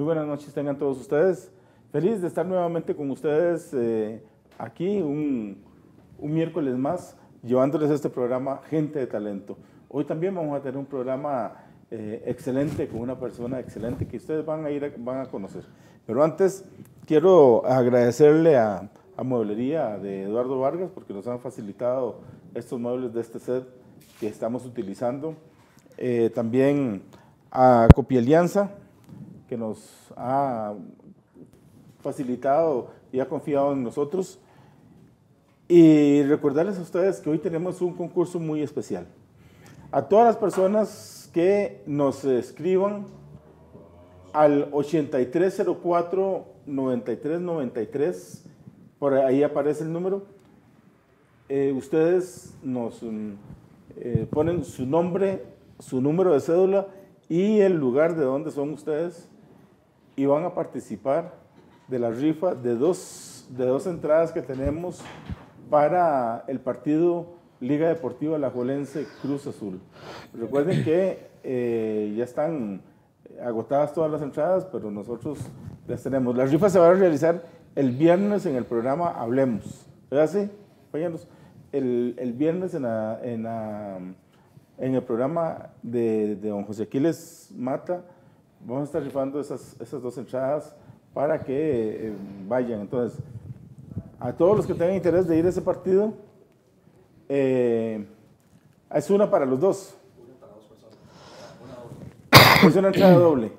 Muy buenas noches tengan todos ustedes. Feliz de estar nuevamente con ustedes eh, aquí un, miércoles más, llevándoles este programa Gente de Talento. Hoy también vamos a tener un programa eh, excelente con una persona excelente que ustedes van a ir van a conocer. Pero antes quiero agradecerle a, a Mueblería de Eduardo Vargas porque nos han facilitado estos muebles de este set que estamos utilizando. Eh, también a Copialianza que nos ha facilitado y ha confiado en nosotros. Y recordarles a ustedes que hoy tenemos un concurso muy especial. A todas las personas que nos escriban al 8304-9393, por ahí aparece el número, eh, ustedes nos mm, eh, ponen su nombre, su número de cédula y el lugar de donde son ustedes y van a participar de la rifa de dos, de dos entradas que tenemos para el partido Liga Deportiva La Cruz Azul. Recuerden que eh, ya están agotadas todas las entradas, pero nosotros las tenemos. La rifa se va a realizar el viernes en el programa Hablemos. ¿Verdad? Sí, compañeros. El, viernes en, el programa de, de don José Aquiles Mata vamos a estar rifando esas, dos entradas para que eh, vayan. Entonces, a todos los que tengan interés de ir a ese partido, eh, es una para los dos. Es una entrada doble.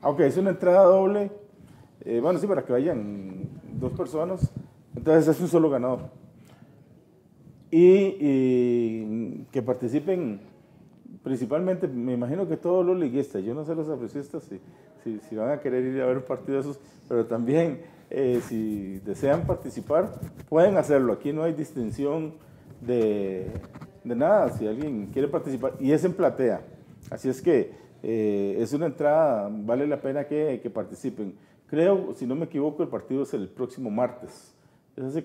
Aunque es una entrada doble, eh, bueno, sí, para que vayan dos personas. Entonces es un solo ganador. y que participen principalmente, me imagino que todos los liguistas, yo no sé los africistas si, si, van a querer ir a ver un partido esos, pero también eh, si desean participar, pueden hacerlo. Aquí no hay distinción de, nada, si alguien quiere participar, y es en platea. Así es que eh, es una entrada, vale la pena que, participen. Creo, si no me equivoco, el partido es el próximo martes. ¿Es hace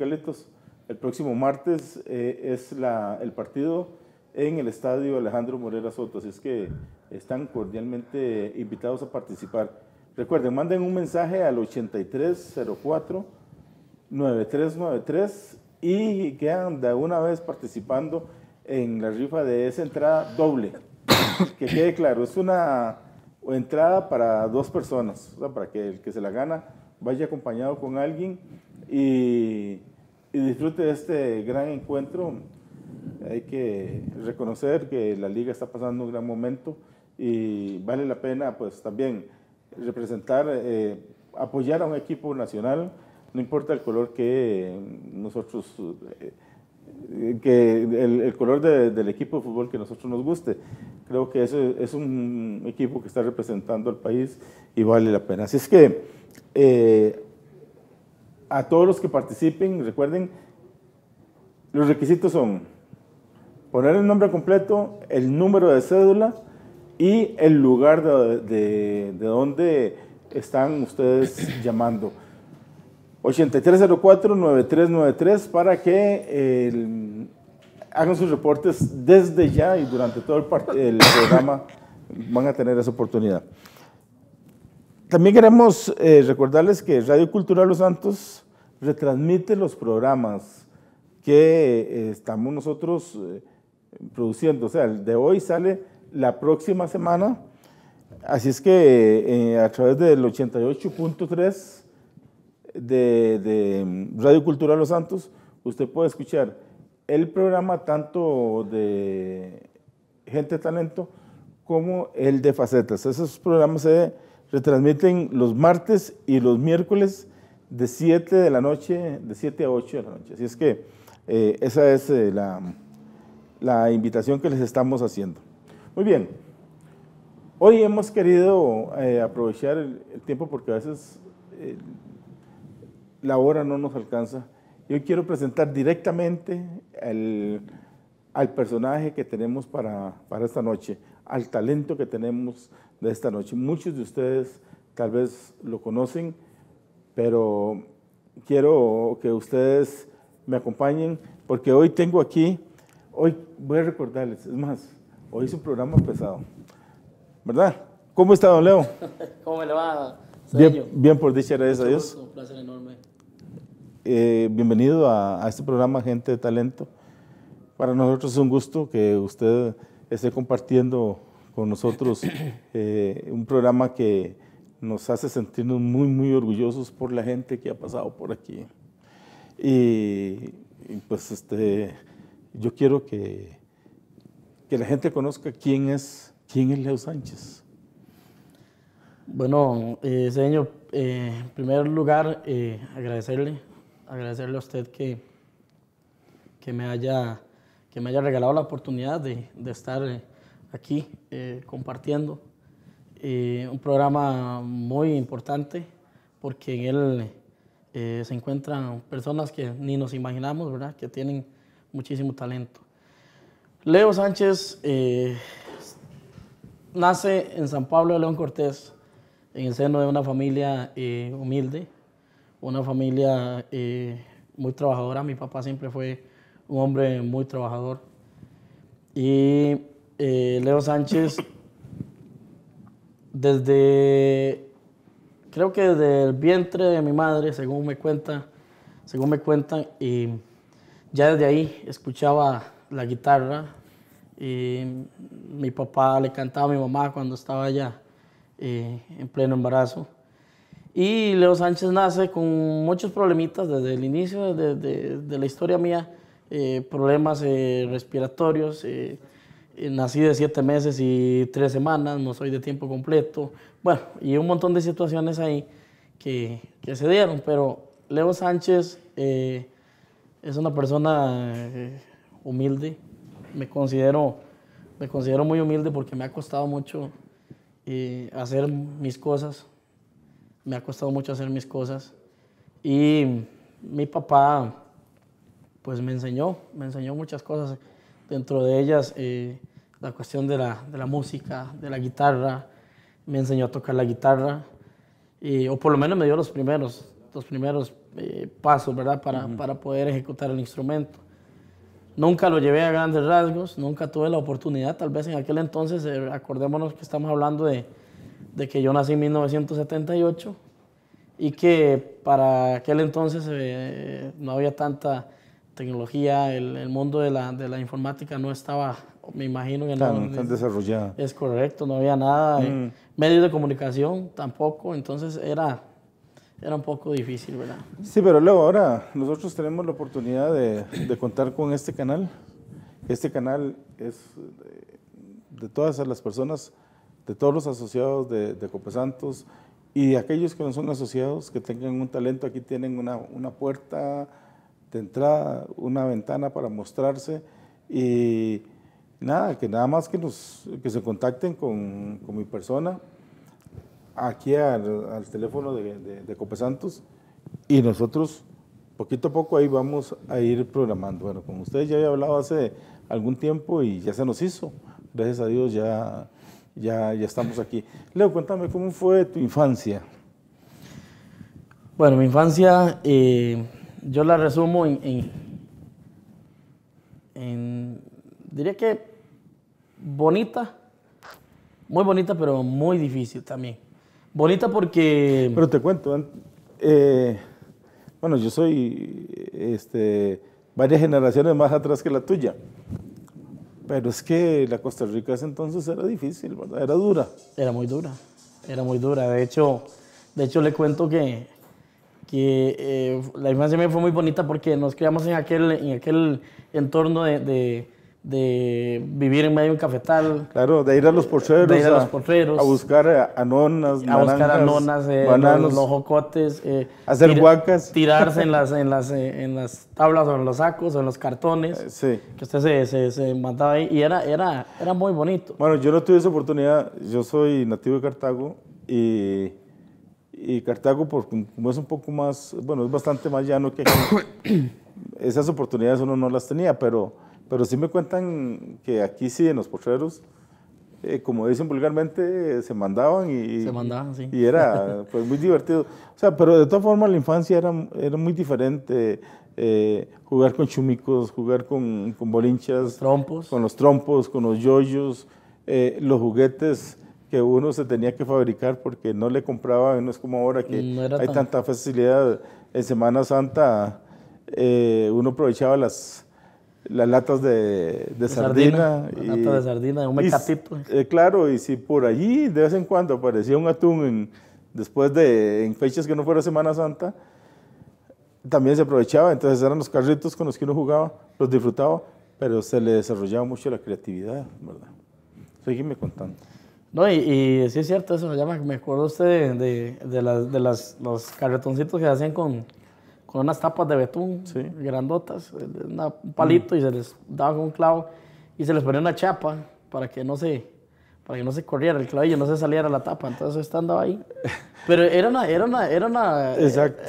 El próximo martes eh, es la, el partido en el estadio Alejandro Morera Soto. Así es que están cordialmente invitados a participar. Recuerden, manden un mensaje al 8304-9393 y quedan de una vez participando en la rifa de esa entrada doble. que quede claro, es una entrada para dos personas, para que el que se la gana vaya acompañado con alguien y disfrute de este gran encuentro hay que reconocer que la liga está pasando un gran momento y vale la pena pues también representar, eh, apoyar a un equipo nacional, no importa el color que nosotros, eh, eh, que el, color del equipo de fútbol que nosotros nos guste. Creo que es un equipo que está representando al país y vale la pena. Así es que a todos los que participen, recuerden, los requisitos son poner el nombre completo, el número de cédula y el lugar de, de, donde están ustedes llamando. 8304-9393 para que hagan sus reportes desde ya y durante todo el, programa van a tener esa oportunidad. También queremos eh, recordarles que Radio Cultural Los Santos retransmite los programas que eh, estamos nosotros eh, produciendo. O sea, el de hoy sale la próxima semana. Así es que eh, a través del 88.3 de, mm, Radio Cultural Los Santos, usted puede escuchar el programa tanto de Gente Talento como el de Facetas. Esos programas se retransmiten los martes y los miércoles de 7 de la noche, de 7 a 8 de la noche. Así es que eh, esa es eh, la la invitación que les estamos haciendo. Muy bien, hoy hemos querido eh, aprovechar el, tiempo porque a veces eh, la hora no nos alcanza. Yo quiero presentar directamente al personaje que tenemos para, para esta noche, al talento que tenemos de esta noche. Muchos de ustedes tal vez lo conocen, pero quiero que ustedes me acompañen porque hoy tengo aquí Hoy voy a recordarles, es más, hoy es un programa pesado, ¿verdad? ¿Cómo está, don Leo? ¿Cómo le va? Bien, bien, por dicha, gracias a Dios. Un placer enorme. Eh, bienvenido a, este programa Gente de Talento. Para nosotros es un gusto que usted esté compartiendo con nosotros eh, un programa que nos hace sentirnos muy, muy orgullosos por la gente que ha pasado por aquí. y pues este, yo quiero que, la gente conozca quién es, quién es Leo Sánchez. Bueno, eh, señor, eh, en primer lugar, eh, agradecerle, agradecerle a usted que, que, me, haya, que me haya regalado la oportunidad de, estar aquí compartiendo un programa muy importante, porque en él se encuentran personas que ni nos imaginamos, ¿verdad? Que tienen muchísimo talento. Leo Sánchez eh, nace en San Pablo de León Cortés, en el seno de una familia eh, humilde, una familia eh, muy trabajadora. Mi papá siempre fue un hombre muy trabajador. Y Leo Sánchez, desde, creo que desde el vientre de mi madre, según me cuenta, según me cuentan, y ya desde ahí escuchaba la guitarra y mi papá le cantaba a mi mamá cuando estaba ya eh, en pleno embarazo. Y Leo Sánchez nace con muchos problemitas desde el inicio de, la historia mía, eh, problemas eh, respiratorios. nací de siete meses y tres semanas, no soy de tiempo completo. Bueno, y un montón de situaciones ahí que, que se dieron, pero Leo Sánchez es una persona eh, humilde. Me considero, me considero muy humilde porque me ha costado mucho eh, hacer mis cosas. Me ha costado mucho hacer mis cosas. Y mi papá, pues me enseñó, me enseñó muchas cosas. Dentro de ellas, eh, la cuestión de la, música, de la guitarra. Me enseñó a tocar la guitarra. o por lo menos me dio los primeros, los primeros eh, pasos, ¿verdad? Para, poder ejecutar el instrumento. Nunca lo llevé a grandes rasgos, nunca tuve la oportunidad, tal vez en aquel entonces, eh, acordémonos que estamos hablando de, que yo nací en 1978 y que para aquel entonces eh, no había tanta tecnología, el, mundo de la, informática no estaba, me imagino, en claro, desarrollada. Es correcto, no había nada, mm. medios de comunicación tampoco, entonces era era un poco difícil, ¿verdad? Sí, pero luego ahora nosotros tenemos la oportunidad de, contar con este canal. Este canal es de, todas las personas, de todos los asociados de, de Copesantos y de aquellos que no son asociados, que tengan un talento, aquí tienen una, puerta de entrada, una ventana para mostrarse y nada, que nada más que, nos, que se contacten con, con mi persona aquí al, teléfono de, de, de Copesantos y nosotros poquito a poco ahí vamos a ir programando. Bueno, como ustedes ya había hablado hace algún tiempo y ya se nos hizo. Gracias a Dios ya, ya, ya estamos aquí. Leo, cuéntame cómo fue tu infancia. Bueno, mi infancia eh, yo la resumo en, diría que bonita, muy bonita, pero muy difícil también. Bonita porque... Pero te cuento, eh, bueno, yo soy este, varias generaciones más atrás que la tuya. Pero es que la Costa Rica ese entonces era difícil, ¿verdad? Era dura. Era muy dura, era muy dura. De hecho, de hecho le cuento que, que eh, la infancia mía fue muy bonita porque nos criamos en aquel, en aquel entorno de, de vivir en medio de un cafetal. Claro, de ir a los eh, porteros. De ir a, los A buscar anonas, A buscar eh, anonas, eh, los, jocotes. hacer huacas. Tirarse en las, en, las, en las tablas o en los sacos o en los cartones. Que usted se, se, ahí. Y era, era, era muy bonito. Bueno, yo no tuve esa oportunidad. Yo soy nativo de Cartago y... Cartago, por, como es un poco más, bueno, es bastante más llano que Esas oportunidades uno no las tenía, pero pero sí me cuentan que aquí sí, en los potreros, eh, como dicen vulgarmente, se mandaban y... era pues, muy divertido. O sea, pero de todas formas la infancia era, era muy diferente. Eh, jugar con chumicos, jugar con, con bolinchas. Con los trompos, con los yoyos, eh, los juguetes que uno se tenía que fabricar porque no le compraban, no es como ahora que hay tanta facilidad. En Semana Santa uno aprovechaba las las latas de, de sardina. y, lata de sardina, un mecatito. Eh, claro, y si por allí de vez en cuando aparecía un atún después de en fechas que no fuera Semana Santa, también se aprovechaba. Entonces eran los carritos con los que uno jugaba, los disfrutaba, pero se le desarrollaba mucho la creatividad, ¿verdad? Sígueme contando. No, y, y, sí es cierto eso, me, llama, me acuerdo usted de, de, de, las, de las, los carretoncitos que hacían con, con unas tapas de betún grandotas, eh, un palito mm. y se les daba con un clavo y se les ponía una chapa para que no se para que no se corriera el clavillo, no se saliera la tapa. Entonces esta andaba ahí. Pero era una, era una, era una,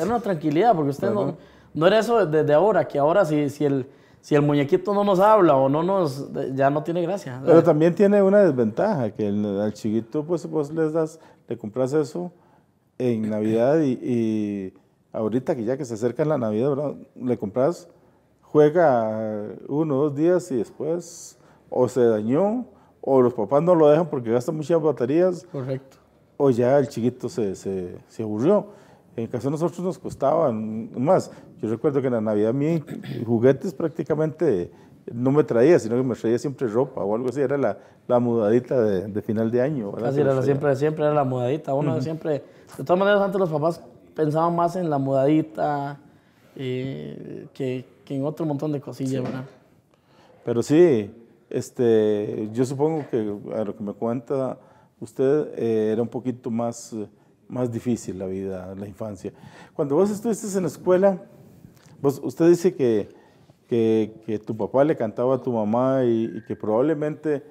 una tranquilidad, porque usted no, no era eso desde ahora, que ahora si, si, el, si el muñequito no nos habla o no nos, ya no tiene gracia. Pero también tiene una desventaja, que al chiquito pues vos les das, le compras eso en Navidad y ahorita que ya que se acerca la Navidad, ¿verdad? le compras, juega uno, dos días y después o se dañó o los papás no lo dejan porque gastan muchas baterías. Correcto. O ya el chiquito se, se, se aburrió. En caso de nosotros nos costaban más. Yo recuerdo que en la Navidad a mí juguetes prácticamente no me traía, sino que me traía siempre ropa o algo así. Era la, la mudadita de, final de año. Así era, siempre, siempre era la mudadita. Uno siempre, de todas maneras, antes los papás pensaba más en la mudadita eh, que, que, en otro montón de cosillas, ¿verdad? Pero sí, este, yo supongo que a lo que me cuenta usted eh, era un poquito más, más difícil la vida, la infancia. Cuando vos estuviste en la escuela, vos, usted dice que, que, tu papá le cantaba a tu mamá y, y que probablemente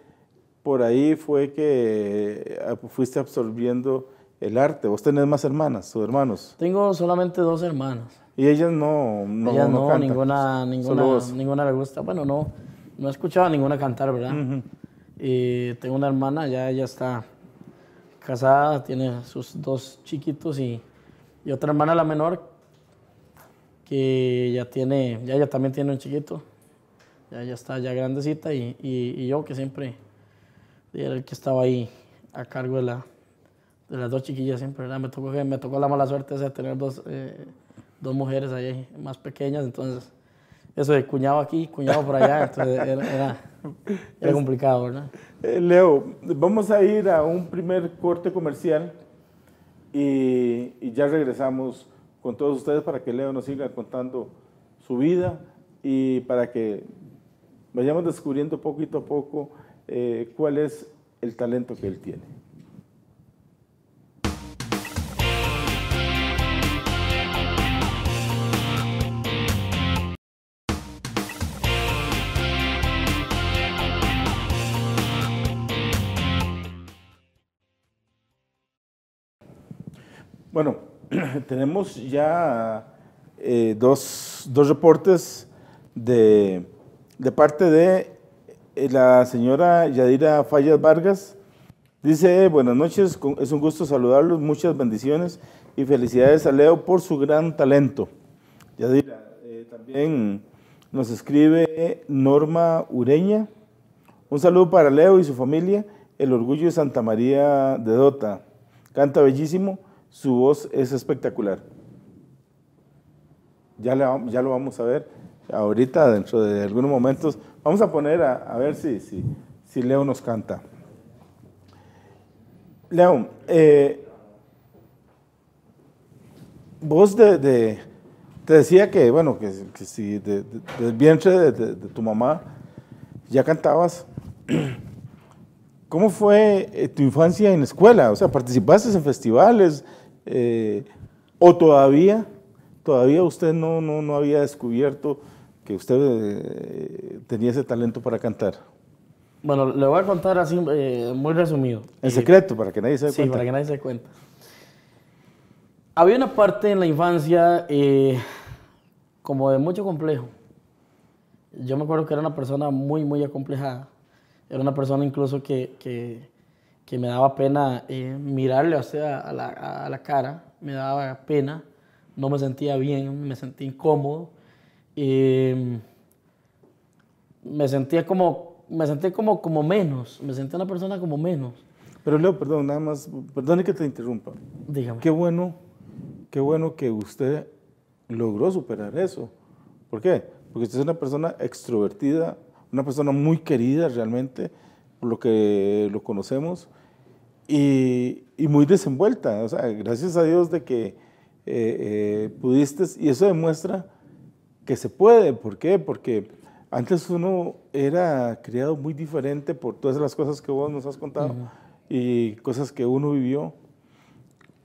por ahí fue que eh, fuiste absorbiendo el arte. ¿Vos tenés más hermanas o hermanos? Tengo solamente dos hermanas. ¿Y ellas no no Ellas no, ninguna, ninguna, ninguna le gusta. Bueno, no, no he escuchado a ninguna cantar, ¿verdad? tengo una hermana, ya ella está casada, tiene sus dos chiquitos y, y otra hermana, la menor, que ya tiene, ya ella también tiene un chiquito. Ya está ya grandecita y, y, y yo que siempre era el que estaba ahí a cargo de la, de las dos chiquillas siempre, Me tocó, me tocó la mala suerte de tener dos, eh, dos mujeres ahí más pequeñas, entonces eso de cuñado aquí, cuñado por allá, era, era, complicado, ¿verdad? Eh, Leo, vamos a ir a un primer corte comercial y, ya regresamos con todos ustedes para que Leo nos siga contando su vida y para que vayamos descubriendo poquito a poco eh, cuál es el talento que él tiene. Bueno, tenemos ya eh, dos, reportes de, parte de eh, la señora Yadira Fallas Vargas. Dice, buenas noches, es un gusto saludarlos, muchas bendiciones y felicidades a Leo por su gran talento. Yadira, eh, también nos escribe Norma Ureña. Un saludo para Leo y su familia, el orgullo de Santa María de Dota. Canta bellísimo su voz es espectacular. Ya, ya lo vamos a ver ahorita, dentro de algunos momentos. Vamos a poner a, a ver si, si, Leo nos canta. Leo, eh, vos de, te decía que, bueno, que, si de, del vientre de tu mamá ya cantabas. ¿Cómo fue eh, tu infancia en escuela? O sea, ¿participaste en festivales? Eh, o todavía, todavía usted no, no, había descubierto que usted eh, tenía ese talento para cantar. Bueno, le voy a contar así, eh, muy resumido. En secreto, para que nadie se dé cuenta. Sí, para que nadie se dé cuenta. Había una parte en la infancia como de mucho complejo. Yo me acuerdo que era una persona muy, muy acomplejada. Era una persona incluso que, que que me daba pena eh, mirarle a, la, a la cara, me daba pena, no me sentía bien, me sentía incómodo. Em, me sentía como me como, como menos, me sentía una persona como menos. Pero Leo, perdón, nada más, perdón que te interrumpa. Dígame. Qué bueno, qué bueno que usted logró superar eso. ¿Por qué? Porque usted es una persona extrovertida, una persona muy querida realmente, lo que lo conocemos, y, muy desenvuelta. gracias a Dios de que eh, eh, pudiste, y eso demuestra que se puede. ¿Por qué? Porque antes uno era criado muy diferente por todas las cosas que vos nos has contado y cosas que uno vivió.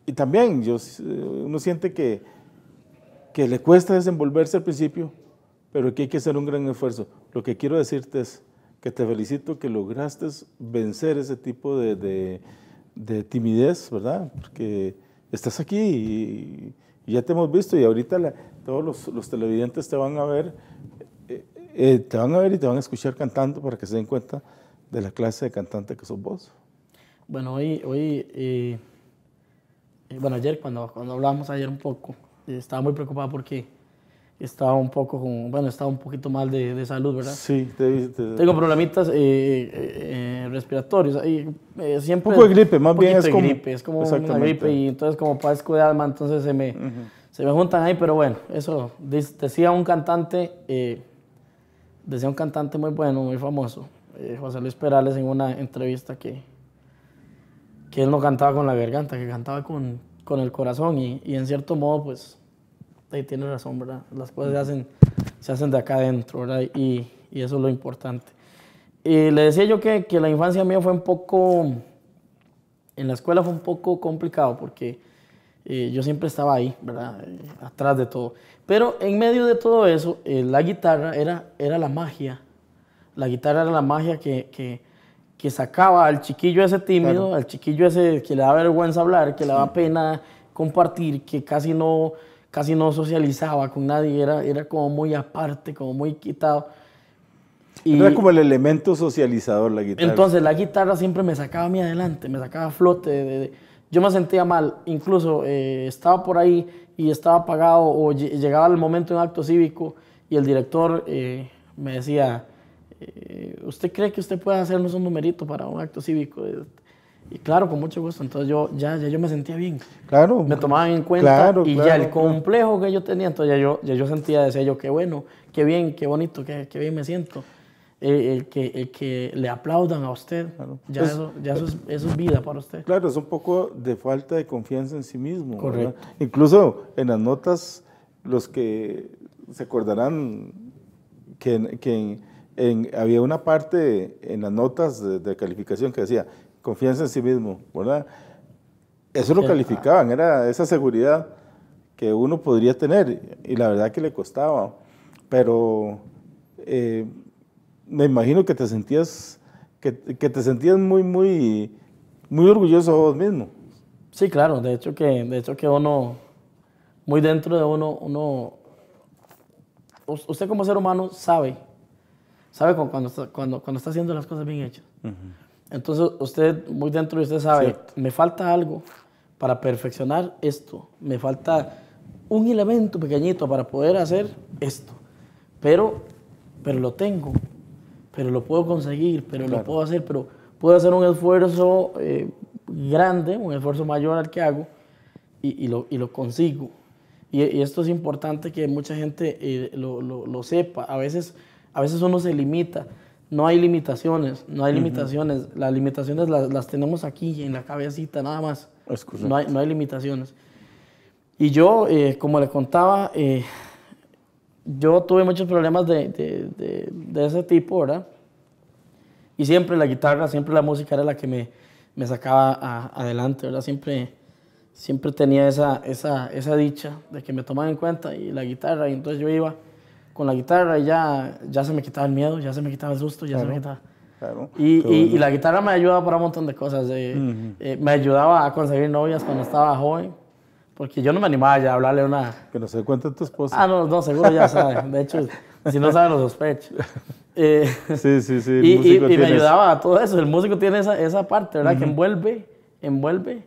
Y también yo, eh, uno siente que, que le cuesta desenvolverse al principio, pero que hay que hacer un gran esfuerzo. Lo que quiero decirte es, que te felicito que lograste vencer ese tipo de, timidez, ¿verdad? Porque estás aquí y, ya te hemos visto y ahorita todos los, televidentes te van a ver, eh, eh, te van a ver y te van a escuchar cantando para que se den cuenta de la clase de cantante que sos vos. Bueno, hoy, hoy eh, bueno, ayer cuando, cuando hablábamos ayer un poco, estaba muy preocupado porque estaba un poco bueno, estaba un poquito mal de, de salud, ¿verdad? Sí, te, Tengo problemitas eh, eh, eh respiratorios. Y, eh, siempre, un poco de gripe, más bien es como... gripe, es como una gripe y entonces como padezco de alma, entonces se me, se me juntan ahí, pero bueno, eso decía un cantante, decía un cantante muy bueno, muy famoso, José Luis Perales en una entrevista que, que él no cantaba con la garganta, que cantaba con, con el corazón y, y en cierto modo pues ahí tiene razón, ¿verdad? Las cosas se hacen, se hacen de acá adentro, ¿verdad? Y, y eso es lo importante. le decía yo que, que, la infancia mía fue un poco, en la escuela fue un poco complicado porque eh, yo siempre estaba ahí, ¿verdad? Eh, atrás de todo. Pero en medio de todo eso, eh, la guitarra era, era la magia. La guitarra era la magia que, que, que sacaba al chiquillo ese tímido, al chiquillo ese que le da vergüenza hablar, que le da pena compartir, que casi no casi no socializaba con nadie, era, era como muy aparte, como muy quitado. Y era como el elemento socializador la guitarra. Entonces la guitarra siempre me sacaba a mí adelante, me sacaba a flote. yo me sentía mal, incluso eh, estaba por ahí y estaba apagado o llegaba el momento de un acto cívico y el director eh, me decía, eh, ¿usted cree que usted puede hacernos un numerito para un acto cívico? Y claro, con mucho gusto. Entonces yo ya, yo me sentía bien. Claro. Me tomaban en cuenta y ya el complejo que yo tenía, entonces ya yo, yo sentía, decía yo, qué bueno, qué bien, qué bonito, qué, bien me siento. Eh, el, que, le aplaudan a usted, ya, eso, ya es, vida para usted. Claro, es un poco de falta de confianza en sí mismo. Incluso en las notas, los que se acordarán que, había una parte en las notas de calificación que decía, confianza en sí mismo, ¿verdad? Eso lo calificaban, era esa seguridad que uno podría tener y la verdad que le costaba, pero eh, me imagino que te sentías, que, te sentías muy, muy, muy orgulloso de vos mismo. Sí, claro, de hecho que, de hecho que uno, muy dentro de uno, uno, usted como ser humano sabe, sabe cuando, cuando, está haciendo las cosas bien hechas. Entonces, usted muy dentro de usted sabe, me falta algo para perfeccionar esto, me falta un elemento pequeñito para poder hacer esto, pero, pero lo tengo, pero lo puedo conseguir, pero lo puedo hacer, pero puedo hacer un esfuerzo eh, grande, un esfuerzo mayor al que hago y, lo, consigo. Y, esto es importante que mucha gente eh, lo, lo, sepa. A veces, a veces uno se limita no hay limitaciones, no hay limitaciones. Las limitaciones las, tenemos aquí en la cabecita, nada más. no, hay, no hay, limitaciones. Y yo, eh, como le contaba, eh, yo tuve muchos problemas de, ese tipo, ¿verdad? Y siempre la guitarra, siempre la música era la que me, sacaba adelante, ¿verdad? Siempre, siempre tenía esa, esa, esa dicha de que me tomaban en cuenta y la guitarra, y entonces yo iba con la guitarra y ya, ya se me quitaba el miedo, ya se me quitaba el susto, ya se me quitaba. y, y, la guitarra me ayudaba para un montón de cosas. Eh, me ayudaba a conseguir novias cuando estaba joven, porque yo no me animaba ya a hablarle a una. Que no se cuente tu esposa. Ah, no, no, seguro ya sabe. De hecho, si no sabe, lo sospecho. Eh, sí, sí, sí. y, y me ayudaba a todo eso. El músico tiene esa, esa parte, ¿verdad? Que envuelve, envuelve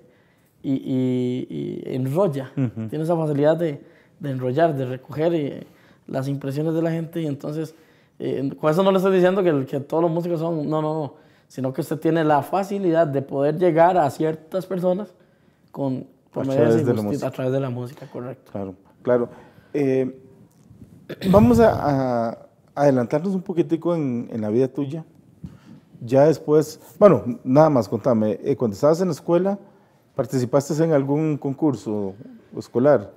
y, enrolla. Tiene esa facilidad de, de enrollar, de recoger y las impresiones de la gente y entonces, eh, con eso no le estoy diciendo que, todos los músicos son, no, no, sino que usted tiene la facilidad de poder llegar a ciertas personas con, a, través de la música. a correcto. Claro, claro. Eh, vamos a, adelantarnos un poquitico en, la vida tuya. Ya después, bueno, nada más, contame, eh, cuando estabas en la escuela, ¿participaste en algún concurso escolar?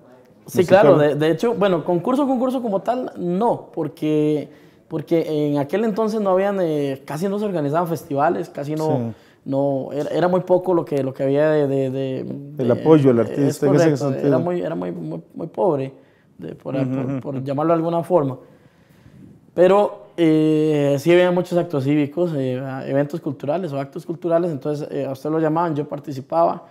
Sí, claro, de, hecho, bueno, concurso, concurso como tal, no, porque, porque en aquel entonces no habían, eh, casi no se organizaban festivales, casi no... no era, muy poco lo que lo que había de, el apoyo al artista era muy era muy, pobre por, llamarlo de alguna forma pero eh, sí había muchos actos cívicos eh, eventos culturales o actos culturales entonces a usted lo llamaban yo participaba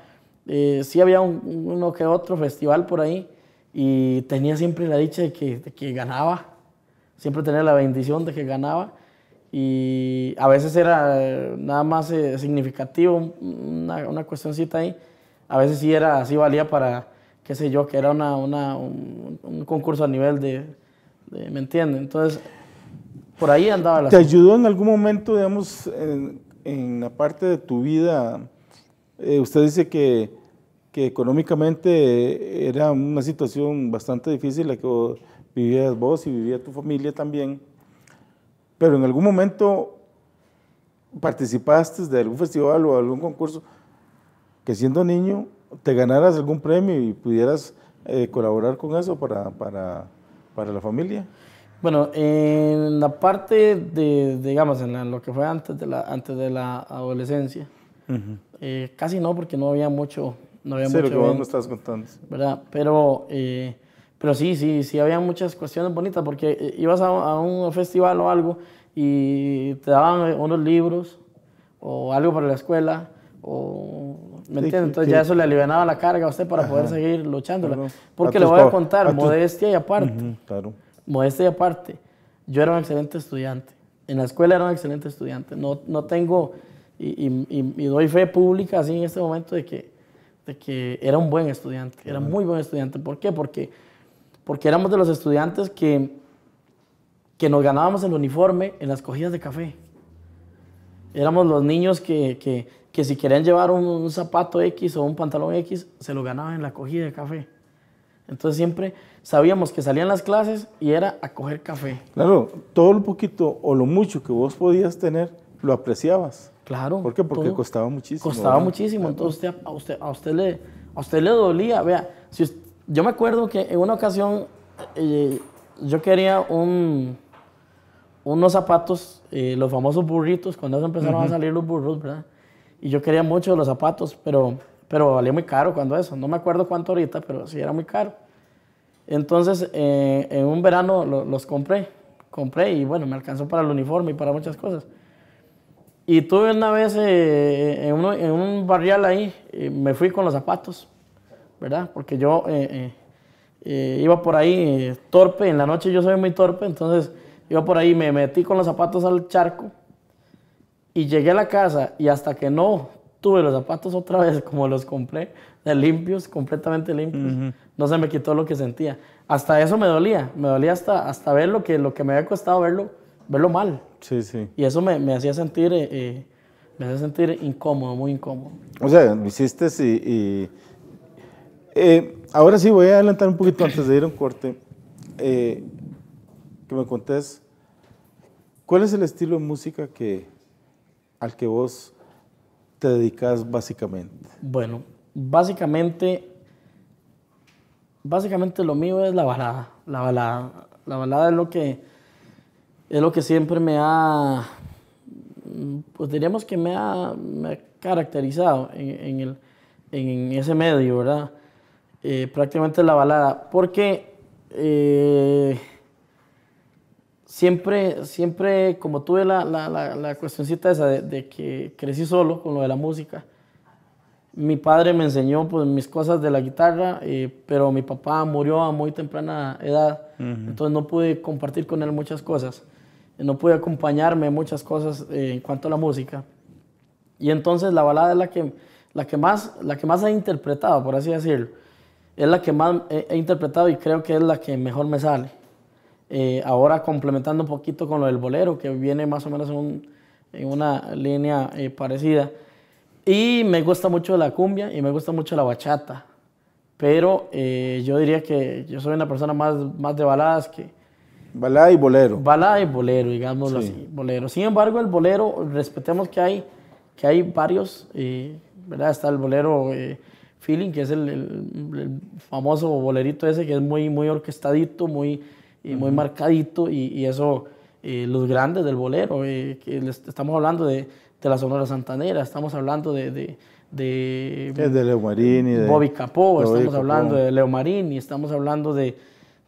sí había uno que otro festival por ahí y tenía siempre la dicha de que, que ganaba, siempre tenía la bendición de que ganaba y a veces era nada más eh, significativo, una, una, cuestioncita ahí, a veces sí era, así valía para, qué sé yo, que era una, una, un, concurso a nivel de, ¿me entiendes? Entonces, por ahí andaba la... ¿Te ayudó en algún momento, digamos, en, en la parte de tu vida? Eh, usted dice que que económicamente era una situación bastante difícil la que vivías vos y vivía tu familia también, pero en algún momento participaste de algún festival o algún concurso que siendo niño te ganaras algún premio y pudieras eh, colaborar con eso para, para, la familia. Bueno, en la parte de, digamos, en lo que fue antes de la, antes de la adolescencia, eh, casi no, porque no había mucho, no había estás ¿Verdad? Pero, eh, pero sí, sí, sí había muchas cuestiones bonitas porque eh, ibas a, a un festival o algo y te daban eh, unos libros o algo para la escuela o ¿me entiendes? Entonces ya eso le alivianaba la carga a usted para poder seguir luchándola. Porque le voy a contar, modestia y aparte. claro. Modestia y aparte. Yo era un excelente estudiante. En la escuela era un excelente estudiante. No, no tengo, y doy fe pública así en este momento de que de que era un buen estudiante, era muy buen estudiante. ¿Por qué? Porque, porque éramos de los estudiantes que, que nos ganábamos el uniforme en las cogidas de café. Éramos los niños que, si querían llevar un, un, zapato X o un pantalón X, se lo ganaban en la cogida de café. Entonces siempre sabíamos que salían las clases y era a coger café. Claro, todo lo poquito o lo mucho que vos podías tener, lo apreciabas. Claro. ¿Por qué? Porque costaba muchísimo. Costaba muchísimo. Entonces a, usted, a, usted le, a usted le dolía. Vea, si yo me acuerdo que en una ocasión eh, yo quería un, unos zapatos, eh, los famosos burritos, cuando empezaron a salir los burros, ¿verdad? Y yo quería mucho los zapatos, pero, pero valía muy caro cuando eso. No me acuerdo cuánto ahorita, pero sí era muy caro. Entonces, eh, en un verano los compré. Compré y bueno, me alcanzó para el uniforme y para muchas cosas. Y tuve una vez eh, eh, en, un barrial ahí, eh, me fui con los zapatos, ¿verdad? Porque yo iba por ahí torpe, en la noche yo soy muy torpe, entonces iba por ahí, me metí con los zapatos al charco y llegué a la casa y hasta que no tuve los zapatos otra vez como los compré, de limpios, completamente limpios, no se me quitó lo que sentía. Hasta eso me dolía, me dolía hasta, hasta ver que, lo que me había costado verlo verlo mal. Sí, sí. Y eso me, hacía sentir, eh, eh, me hacía sentir incómodo, muy incómodo. O sea, lo hiciste y... Eh, ahora sí, voy a adelantar un poquito antes de ir a un corte. que me contés, ¿cuál es el estilo de música que, al que vos te dedicas básicamente? Bueno, básicamente, básicamente lo mío es la balada. La balada, la balada es lo que es lo que siempre me ha, pues diríamos que me ha, caracterizado en, ese medio, ¿verdad? Eh, prácticamente la balada, porque eh, siempre, siempre como tuve la, la, cuestioncita esa de, que crecí solo con lo de la música, mi padre me enseñó pues, mis cosas de la guitarra, eh, pero mi papá murió a muy temprana edad, entonces no pude compartir con él muchas cosas no pude acompañarme muchas cosas eh, en cuanto a la música. Y entonces la balada es la que, la que, más, la que más he interpretado, por así decirlo. Es la que más he, interpretado y creo que es la que mejor me sale. Eh, ahora complementando un poquito con lo del bolero, que viene más o menos en, una línea eh, parecida. Y me gusta mucho la cumbia y me gusta mucho la bachata. Pero yo diría que yo soy una persona más, más de baladas que, Balada y bolero. Balada y bolero, digamos bolero. Sin embargo, el bolero, respetemos que hay, que hay varios, eh, ¿verdad? Está el bolero eh, feeling, que es el, famoso bolerito ese, que es muy, muy orquestadito, muy, eh, muy marcadito, y, eso, los grandes del bolero, que estamos hablando de, de, la Sonora Santanera, estamos hablando de, de de, de Leo Marini, de Bobby Capó, estamos hablando de Leo Marini, estamos hablando de,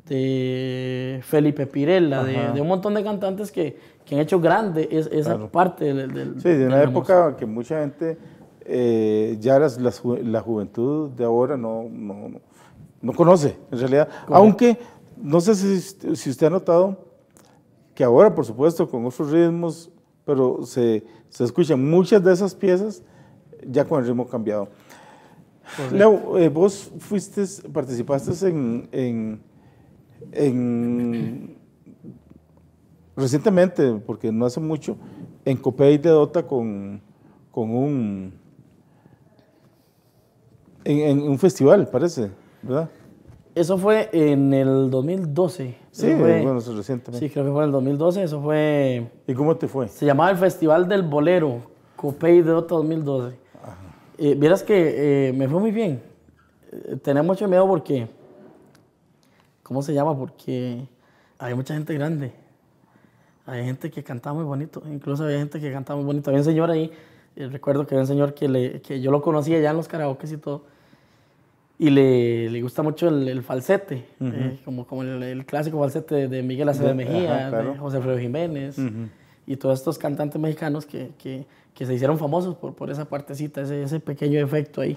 este, de Felipe Pirella, de, un montón de cantantes que, que han hecho grande es, esa parte del, Sí, de una época que mucha gente, eh, ya las, la, juventud de ahora no, no, no, conoce, en realidad. Aunque, no sé si, si, usted ha notado que ahora, por supuesto, con otros ritmos, pero se, se escuchan muchas de esas piezas ya con el ritmo cambiado. Leo, eh, vos fuiste, participaste en recientemente, porque no hace mucho, en Copey de Dota con, con un en, un festival, parece, ¿verdad? Eso fue en el 2012. Sí, bueno, recientemente. Sí, creo que fue en el 2012, eso fue... ¿Y cómo te fue? Se llamaba el Festival del Bolero, Copey de Dota 2012. vieras que eh, me fue muy bien. Eh, tenía mucho miedo porque ¿Cómo se llama? Porque hay mucha gente grande. hay gente que cantaba muy bonito. Incluso había gente que cantaba muy bonito. Había un señor ahí, eh, recuerdo que había un señor que, yo lo conocía ya en los karaokes y todo. Y le, gusta mucho el, falsete, eh, como, como el, clásico falsete de Miguel Acevedo Mejía, de José Alfredo Jiménez. y todos estos cantantes mexicanos que, se hicieron famosos por, por esa partecita, ese, ese, pequeño efecto ahí.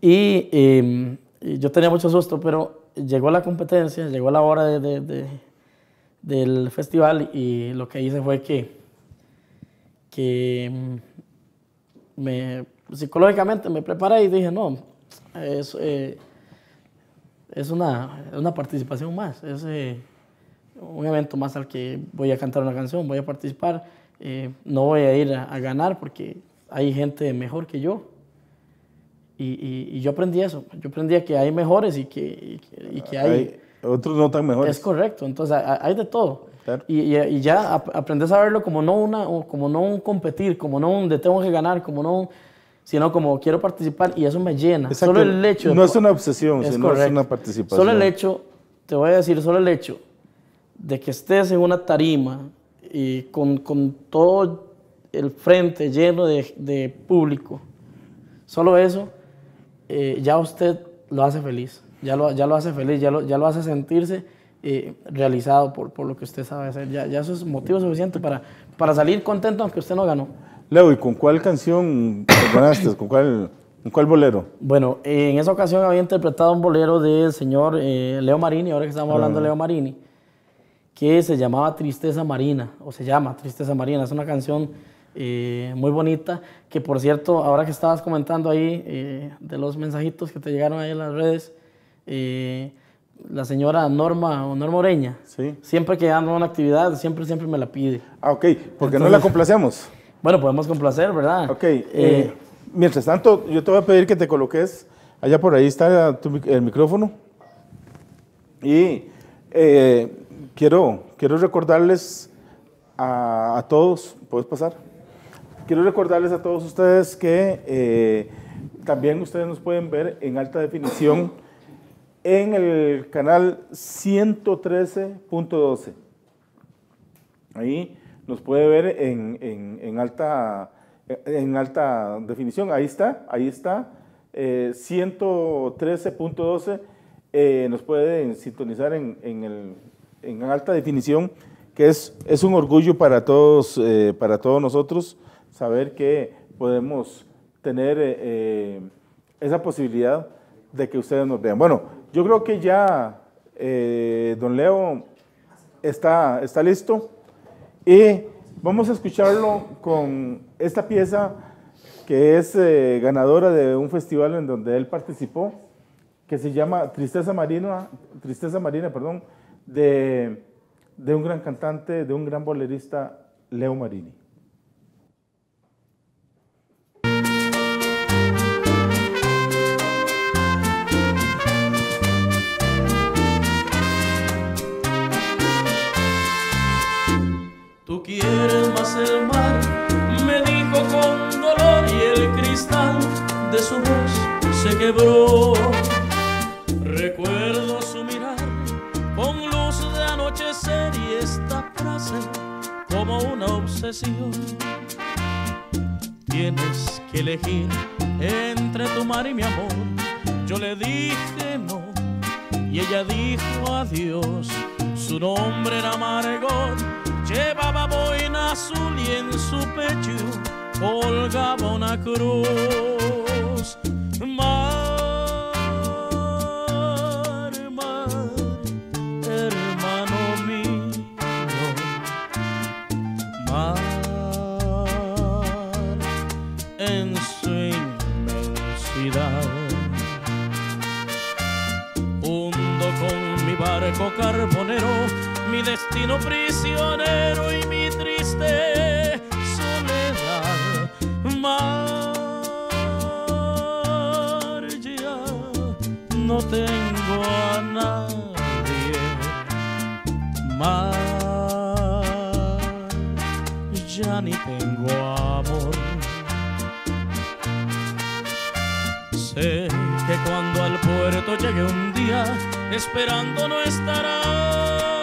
Y em, yo tenía mucho susto, pero llegó la competencia, llegó la hora del festival y lo que hice fue que, mm, me, psicológicamente me preparé y dije, no, es, eh, una, participación más, es eh, un evento más al que voy a cantar una canción, voy a participar, eh, no voy a ir a ganar porque hay gente mejor que yo. Y, yo aprendí eso. Yo aprendí que hay mejores y que, hay, Otros no tan mejores. Es correcto. Entonces, hay de todo. Y, ya aprendes a verlo como no, una, como no un competir, como no un de tengo que ganar, como no sino como quiero participar y eso me llena. Solo el hecho... no es una obsesión, sino es una participación. Solo el hecho, te voy a decir, solo el hecho de que estés en una tarima y con, con todo el frente lleno de, de público, solo eso eh, ya usted lo hace feliz, ya lo, ya lo hace feliz, ya lo, ya lo hace sentirse eh, realizado por, por, lo que usted sabe hacer. Ya, ya eso es motivo suficiente para, para salir contento aunque usted no ganó. Leo, ¿y con cuál canción te ganaste? ¿Con cuál, cuál bolero? Bueno, en esa ocasión había interpretado un bolero del señor eh, Leo Marini, ahora que estamos hablando de Leo ah. Marini, que se llamaba Tristeza Marina, o se llama Tristeza Marina. Es una canción eh, muy bonita, que por cierto, ahora que estabas comentando ahí eh, de los mensajitos que te llegaron ahí en las redes, eh, la señora Norma o Norma Oreña, sí. siempre que ando una actividad, siempre, siempre me la pide. Ah, ok, porque no la complacemos. Bueno, podemos complacer, ¿verdad? Ok, mientras tanto, yo te voy a pedir que te coloques, allá por ahí está el micrófono, y quiero, quiero recordarles a, a todos, ¿puedes pasar? Quiero recordarles a todos ustedes que eh, también ustedes nos pueden ver en alta definición en el canal 113.12. Ahí nos puede ver en, alta, en alta definición. Ahí está, ahí está. 113.12 eh, eh, nos pueden sintonizar en, alta definición, que es, un orgullo para todos, para todos nosotros saber que podemos tener eh, eh, esa posibilidad de que ustedes nos vean. Bueno, yo creo que ya eh, don Leo está, está listo y vamos a escucharlo con esta pieza que es ganadora de un festival en donde él participó, que se llama Tristeza Marina, Tristeza Marina, perdón, de, de un gran cantante, de un gran bolerista, Leo Marini. quieres más el mar, me dijo con dolor y el cristal de su voz se quebró. Recuerdo su mirar con luz de anochecer y esta frase como una obsesión. Tienes que elegir entre tu mar y mi amor. Yo le dije no y ella dijo adiós. Su nombre era Margot Llevaba boina azul y en su pecho colgaba una cruz. Mar, mar, hermano mío, mar, en su inmensidad, hundo con mi barco carbonero prisionero y mi triste soledad. Mar, no tengo a nadie. Mar, ya ni tengo amor. Sé que cuando al puerto llegue un día, esperando no estará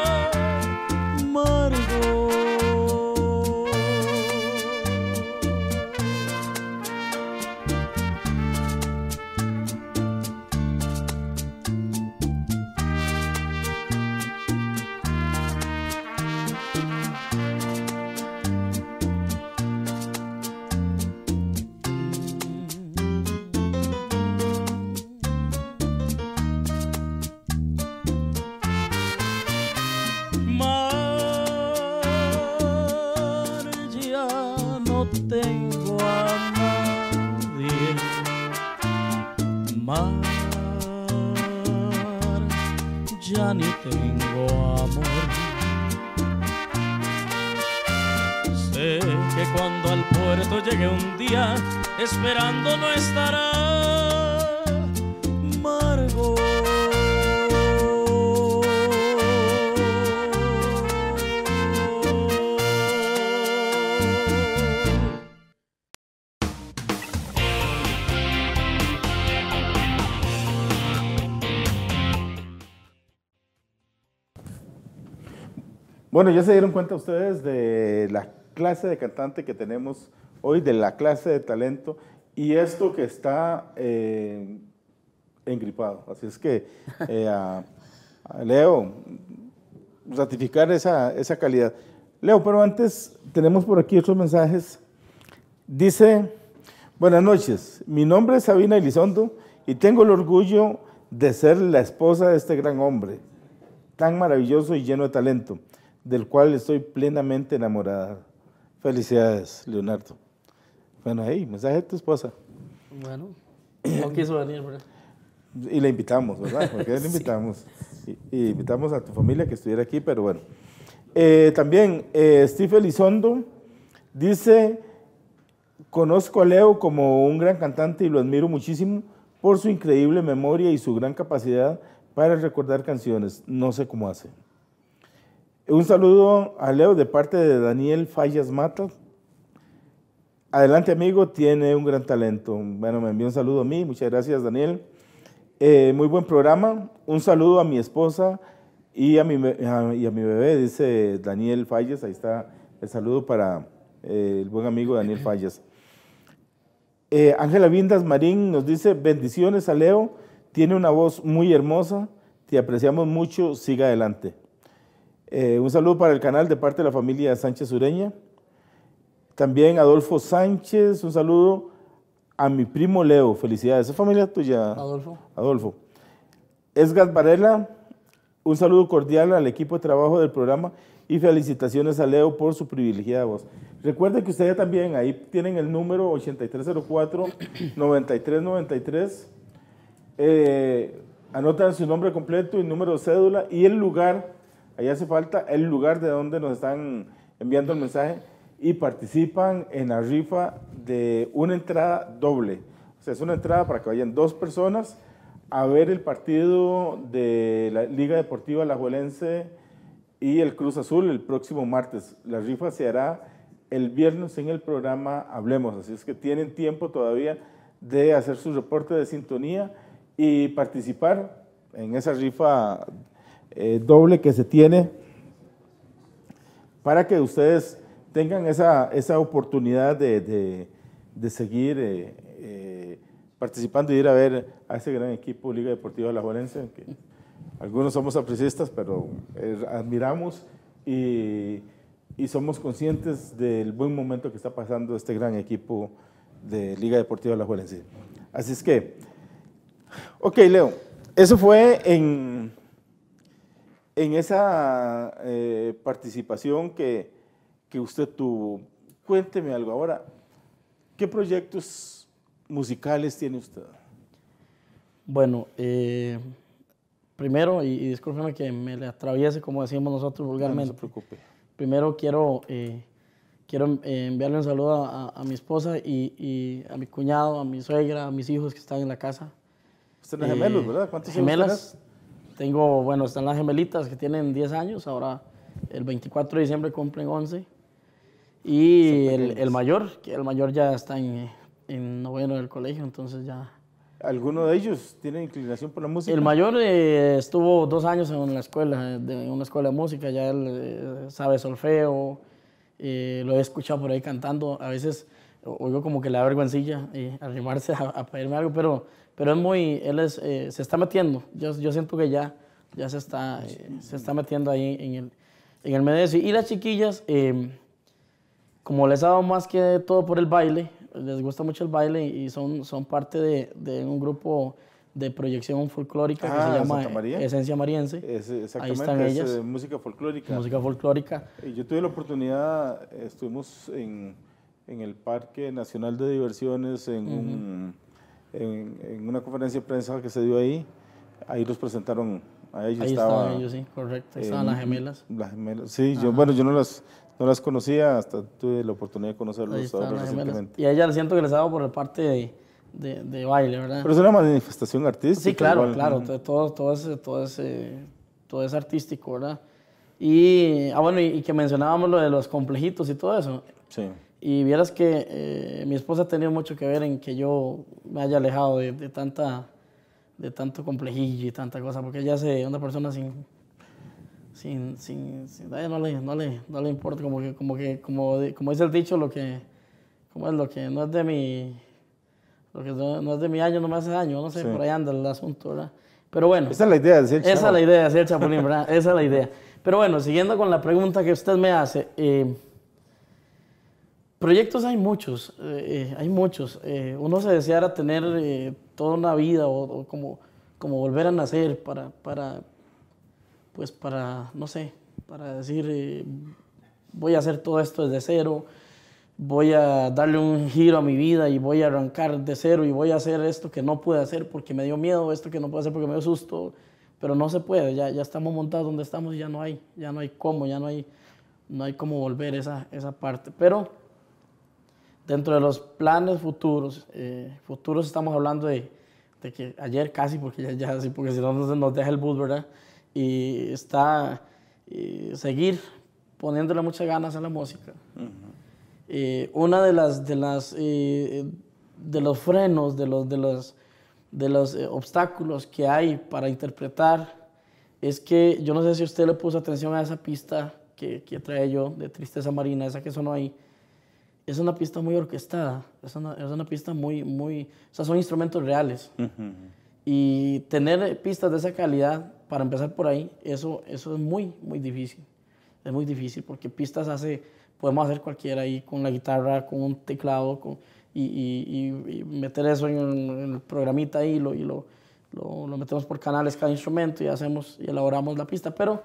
tengo a nadie más ya ni tengo amor. Sé que cuando al puerto llegue un día, esperando no estará. Bueno, ya se dieron cuenta ustedes de la clase de cantante que tenemos hoy, de la clase de talento y esto que está eh, engripado. Así es que, eh, Leo, ratificar esa, esa calidad. Leo, pero antes tenemos por aquí otros mensajes. Dice, buenas noches, mi nombre es Sabina Elizondo y tengo el orgullo de ser la esposa de este gran hombre, tan maravilloso y lleno de talento del cual estoy plenamente enamorada. Felicidades, Leonardo. Bueno, ahí, mensaje de tu esposa. Bueno, no quiso venir, ¿verdad? Y la invitamos, ¿verdad? Porque la invitamos. Y, invitamos a tu familia que estuviera aquí, pero bueno. Eh, también, eh, Steve Elizondo dice, conozco a Leo como un gran cantante y lo admiro muchísimo por su increíble memoria y su gran capacidad para recordar canciones. No sé cómo hace. Un saludo a Leo de parte de Daniel Fallas Mata. Adelante amigo, tiene un gran talento. Bueno, me envió un saludo a mí, muchas gracias Daniel. Eh, muy buen programa. Un saludo a mi esposa y a mi, y a mi bebé, dice Daniel Fallas. Ahí está el saludo para eh, el buen amigo Daniel Fallas. Eh, Ángela Vindas Marín nos dice, bendiciones a Leo, tiene una voz muy hermosa, te apreciamos mucho, siga adelante. Eh, un saludo para el canal de parte de la familia Sánchez Ureña. También Adolfo Sánchez, un saludo a mi primo Leo. Felicidades. ¿Es familia tuya? Adolfo. Adolfo. Esgar Varela, un saludo cordial al equipo de trabajo del programa y felicitaciones a Leo por su privilegiada voz. Recuerden que ustedes también ahí tienen el número 8304-9393. Eh, anotan su nombre completo y número de cédula y el lugar Ahí hace falta el lugar de donde nos están enviando el mensaje y participan en la rifa de una entrada doble. O sea, es una entrada para que vayan dos personas a ver el partido de la Liga Deportiva La y el Cruz Azul el próximo martes. La rifa se hará el viernes en el programa Hablemos, así es que tienen tiempo todavía de hacer su reporte de sintonía y participar en esa rifa eh, doble que se tiene para que ustedes tengan esa, esa oportunidad de, de, seguir eh, eh, participando y ir a ver a ese gran equipo Liga Deportiva de La Juelense, que algunos somos apreciistas, pero admiramos y, y, somos conscientes del buen momento que está pasando este gran equipo de Liga Deportiva de La valencia Así es que, ok, Leo, eso fue en en esa eh, participación que, usted tuvo, cuénteme algo ahora. ¿Qué proyectos musicales tiene usted? Bueno, eh, primero, y, discúlpenme discúlpeme que me le atraviese, como decimos nosotros vulgarmente. No, se preocupe. Primero quiero, eh, quiero enviarle un saludo a, mi esposa y, a mi cuñado, a mi suegra, a mis hijos que están en la casa. Ustedes son gemelos, ¿verdad? ¿Cuántos gemelas? Tengo, bueno, están las gemelitas que tienen 10 años, ahora el 24 de diciembre cumplen 11. Y el, mayor, que el mayor ya está en, noveno del colegio, entonces ya... ¿Alguno de ellos tiene inclinación por la música? El mayor eh, estuvo dos años en la escuela, eh, en una escuela de música, ya él eh, sabe solfeo, lo he escuchado por ahí cantando, a veces oigo como que la vergüencilla arrimarse a pedirme algo, pero pero es muy, él es, eh, se está metiendo. Yo, yo, siento que ya, ya se, está, eh, se está metiendo ahí en el, en el medio Y las chiquillas, em, como les ha dado más que todo por el baile, les gusta mucho el baile y son, son parte de, de un grupo de proyección folclórica que se ah, llama Esencia Mariense. Ahí están eh, ellas. música folclórica. Música folclórica. Yo tuve la oportunidad, estuvimos en, en el Parque Nacional de Diversiones en un en, una conferencia de prensa que se dio ahí, ahí los presentaron. Ahí, estaba, estaban ellos, sí, correcto. Ahí estaban las gemelas. Las gemelas, sí. Yo, bueno, yo no las, no las conocía, hasta tuve la oportunidad de conocerlos Y a ella siento que les dado por la parte de, de, baile, ¿verdad? Pero es una manifestación artística. Sí, claro, claro. Todo, todo, todo, todo es artístico, ¿verdad? Y, ah, bueno, y que mencionábamos lo de los complejitos y todo eso. Sí. Y vieras que eh, mi esposa ha tenido mucho que ver en que yo me haya alejado de, tanta, de tanto complejillo y tanta cosa, porque ella es una persona sin, sin, sin, no, le, no, le, no, le, importa, como que, como que, como, como dice el dicho, lo que, como es lo que no es de mi, lo que no, es de mi año no me hace daño, no sé, por ahí anda el asunto, ¿verdad? Pero bueno. Esa es la idea de ser Esa es la idea de chapulín, ¿verdad? Esa es la idea. Pero bueno, siguiendo con la pregunta que usted me hace, eh, Proyectos hay muchos, eh, eh, hay muchos. Eh, uno se deseara tener toda una vida o, como, como volver a nacer para, para, pues para, no sé, para decir, voy a hacer todo esto desde cero, voy a darle un giro a mi vida y voy a arrancar de cero y voy a hacer esto que no pude hacer porque me dio miedo, esto que no pude hacer porque me dio susto, pero no se puede, ya, ya estamos montados donde estamos y ya no hay, ya no hay cómo, ya no hay, no hay cómo volver esa, esa parte. Pero dentro de los planes futuros, eh, futuros estamos hablando de, que ayer casi, porque ya, porque si no nos deja el bus, ¿verdad? Y está seguir poniéndole muchas ganas a la música. Eh, una de las, de las, eh, de los frenos, de los, de los, de los obstáculos que hay para interpretar, es que yo no sé si usted le puso atención a esa pista que, que trae yo de Tristeza Marina, esa que sonó ahí es una pista muy orquestada, es una, es una pista muy, muy, o sea, son instrumentos reales. Y tener pistas de esa calidad, para empezar por ahí, eso, eso es muy, muy difícil. Es muy difícil porque pistas hace, podemos hacer cualquiera ahí con la guitarra, con un teclado, con, y, y, y, meter eso en, el programita ahí, lo, y lo, lo, metemos por canales cada instrumento y hacemos y elaboramos la pista. Pero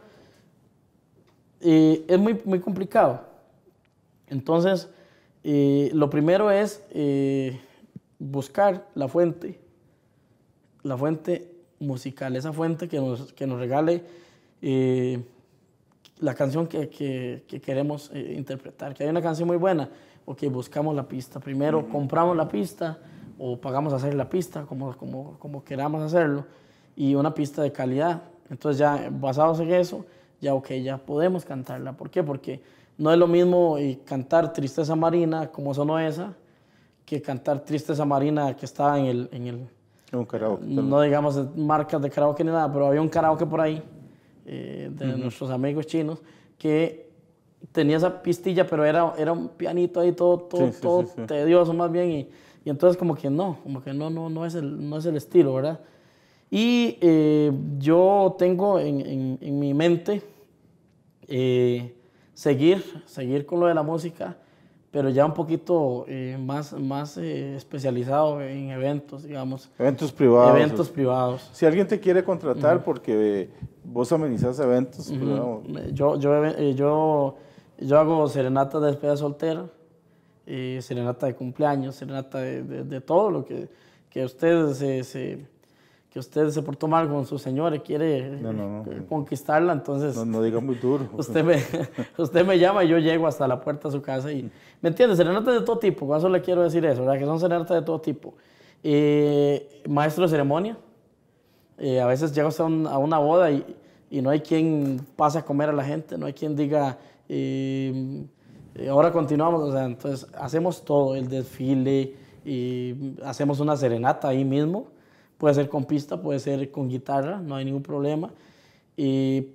eh, es muy, muy complicado. Entonces, lo primero es eh, buscar la fuente, la fuente musical, esa fuente que nos, que nos regale eh, la canción que, que, queremos eh, interpretar. Que hay una canción muy buena, ok, buscamos la pista. Primero compramos la pista o pagamos a hacer la pista, como, como, como queramos hacerlo, y una pista de calidad. Entonces ya basados en eso, ya ok, ya podemos cantarla. ¿Por qué? Porque no es lo mismo y cantar Tristeza Marina como sonó esa, que cantar Tristeza Marina que estaba en el... En un karaoke. No digamos marcas de karaoke ni nada, pero había un karaoke por ahí eh, de nuestros amigos chinos que tenía esa pistilla, pero era, era un pianito ahí todo, todo, tedioso más bien. Y, entonces como que no, como que no, no, no, es, el, no es el estilo, ¿verdad? Y eh, yo tengo en, mi mente eh, seguir, seguir con lo de la música, pero ya un poquito eh, más, más eh, especializado en eventos, digamos. Eventos privados. Eventos privados. Si alguien te quiere contratar porque vos amenizás eventos. Pues, yo, eh, yo, yo, hago serenata de despedida soltera, serenata de cumpleaños, serenata de, todo lo que, que ustedes se que usted se portó mal con su señora y quiere conquistarla, entonces... No, diga muy duro. Usted me, usted me llama y yo llego hasta la puerta de su casa y... ¿Me entiende? Serenatas de todo tipo, con eso le quiero decir eso, ¿verdad? Que son serenatas de todo tipo. Eh, maestro de ceremonia, eh, a veces llega usted a, una boda y, y, no hay quien pase a comer a la gente, no hay quien diga... Eh, ahora continuamos, o sea, entonces hacemos todo, el desfile, y hacemos una serenata ahí mismo Puede ser con pista, puede ser con guitarra, no hay ningún problema. Y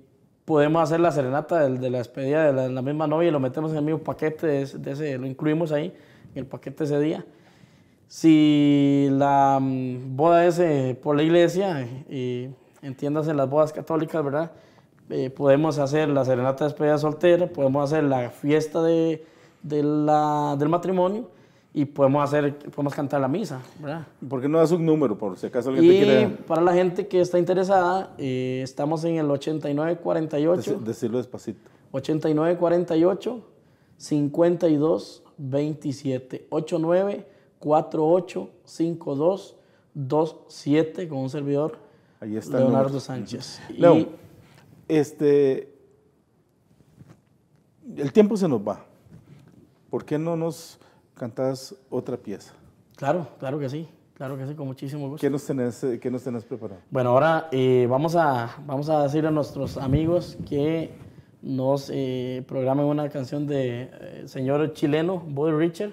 podemos hacer la serenata de, la despedida de la, misma novia y lo metemos en el mismo paquete, de, lo incluimos ahí, en el paquete ese día. Si la mm, boda es eh, por la iglesia, y entiéndase las bodas católicas, ¿verdad? Eh, podemos hacer la serenata de despedida soltera, podemos hacer la fiesta de la, del matrimonio y podemos hacer, podemos cantar la misa, ¿verdad? ¿Por qué no das un número por si acaso alguien te quiere? para la gente que está interesada, eh, estamos en el 8948. Decirlo despacito. 8948 52 27 89 48 52 27 con un servidor Ahí está Leonardo Sánchez. Leo, este el tiempo se nos va. ¿Por qué no nos cantas otra pieza. Claro, claro que sí. Claro que sí, con muchísimo gusto. ¿Qué nos tenés, eh, preparado? Bueno, ahora eh, vamos, a, vamos a decir a nuestros amigos que nos eh, programen una canción de señor chileno, Boy Richard,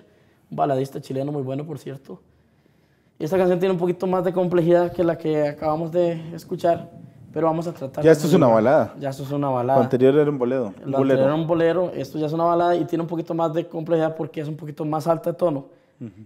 un baladista chileno muy bueno, por cierto. Esta canción tiene un poquito más de complejidad que la que acabamos de escuchar pero vamos a tratar. Ya esto es una balada. Ya esto es una balada. Lo anterior era un bolero. Lo anterior era un bolero, esto ya es una balada y tiene un poquito más de complejidad porque es un poquito más alta de tono.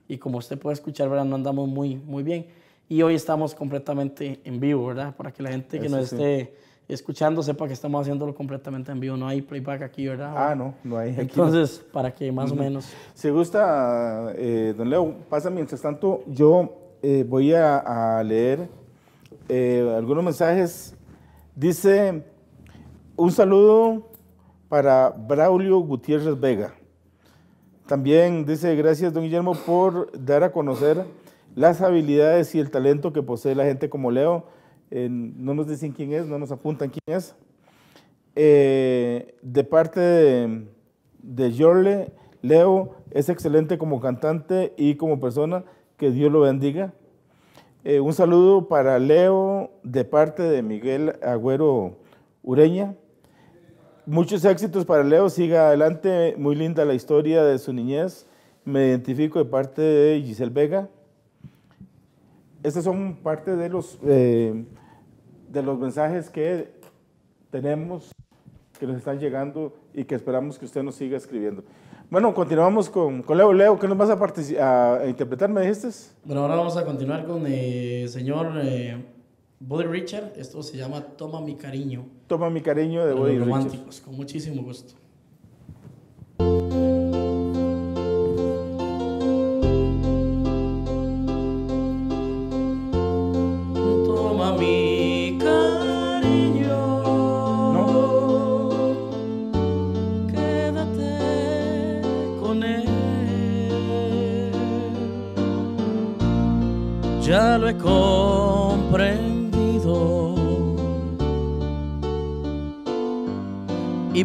Y como usted puede escuchar, ¿verdad? No andamos muy, muy bien. Y hoy estamos completamente en vivo, ¿verdad? Para que la gente que nos esté escuchando sepa que estamos haciéndolo completamente en vivo. No hay playback aquí, ¿verdad? Ah, no, no hay. Entonces, para que más o menos. Si gusta, eh, don Leo, pasa mientras tanto, yo eh, voy a, leer eh, algunos mensajes Dice, un saludo para Braulio Gutiérrez Vega. También dice, gracias, don Guillermo, por dar a conocer las habilidades y el talento que posee la gente como Leo. Eh, no nos dicen quién es, no nos apuntan quién es. Eh, de parte de, Jorle, Leo es excelente como cantante y como persona. Que Dios lo bendiga. Eh, un saludo para Leo de parte de Miguel Agüero Ureña. Muchos éxitos para Leo, siga adelante, muy linda la historia de su niñez. Me identifico de parte de Giselle Vega. Estos son parte de los, eh, de los mensajes que tenemos, que nos están llegando y que esperamos que usted nos siga escribiendo. Bueno, continuamos con, con, Leo. Leo, ¿qué nos vas a, a interpretar, me dijiste? Bueno, ahora vamos a continuar con el eh, señor eh, Buddy Richard. Esto se llama Toma mi cariño. Toma mi cariño de Buddy Richard. Románticos, con muchísimo gusto.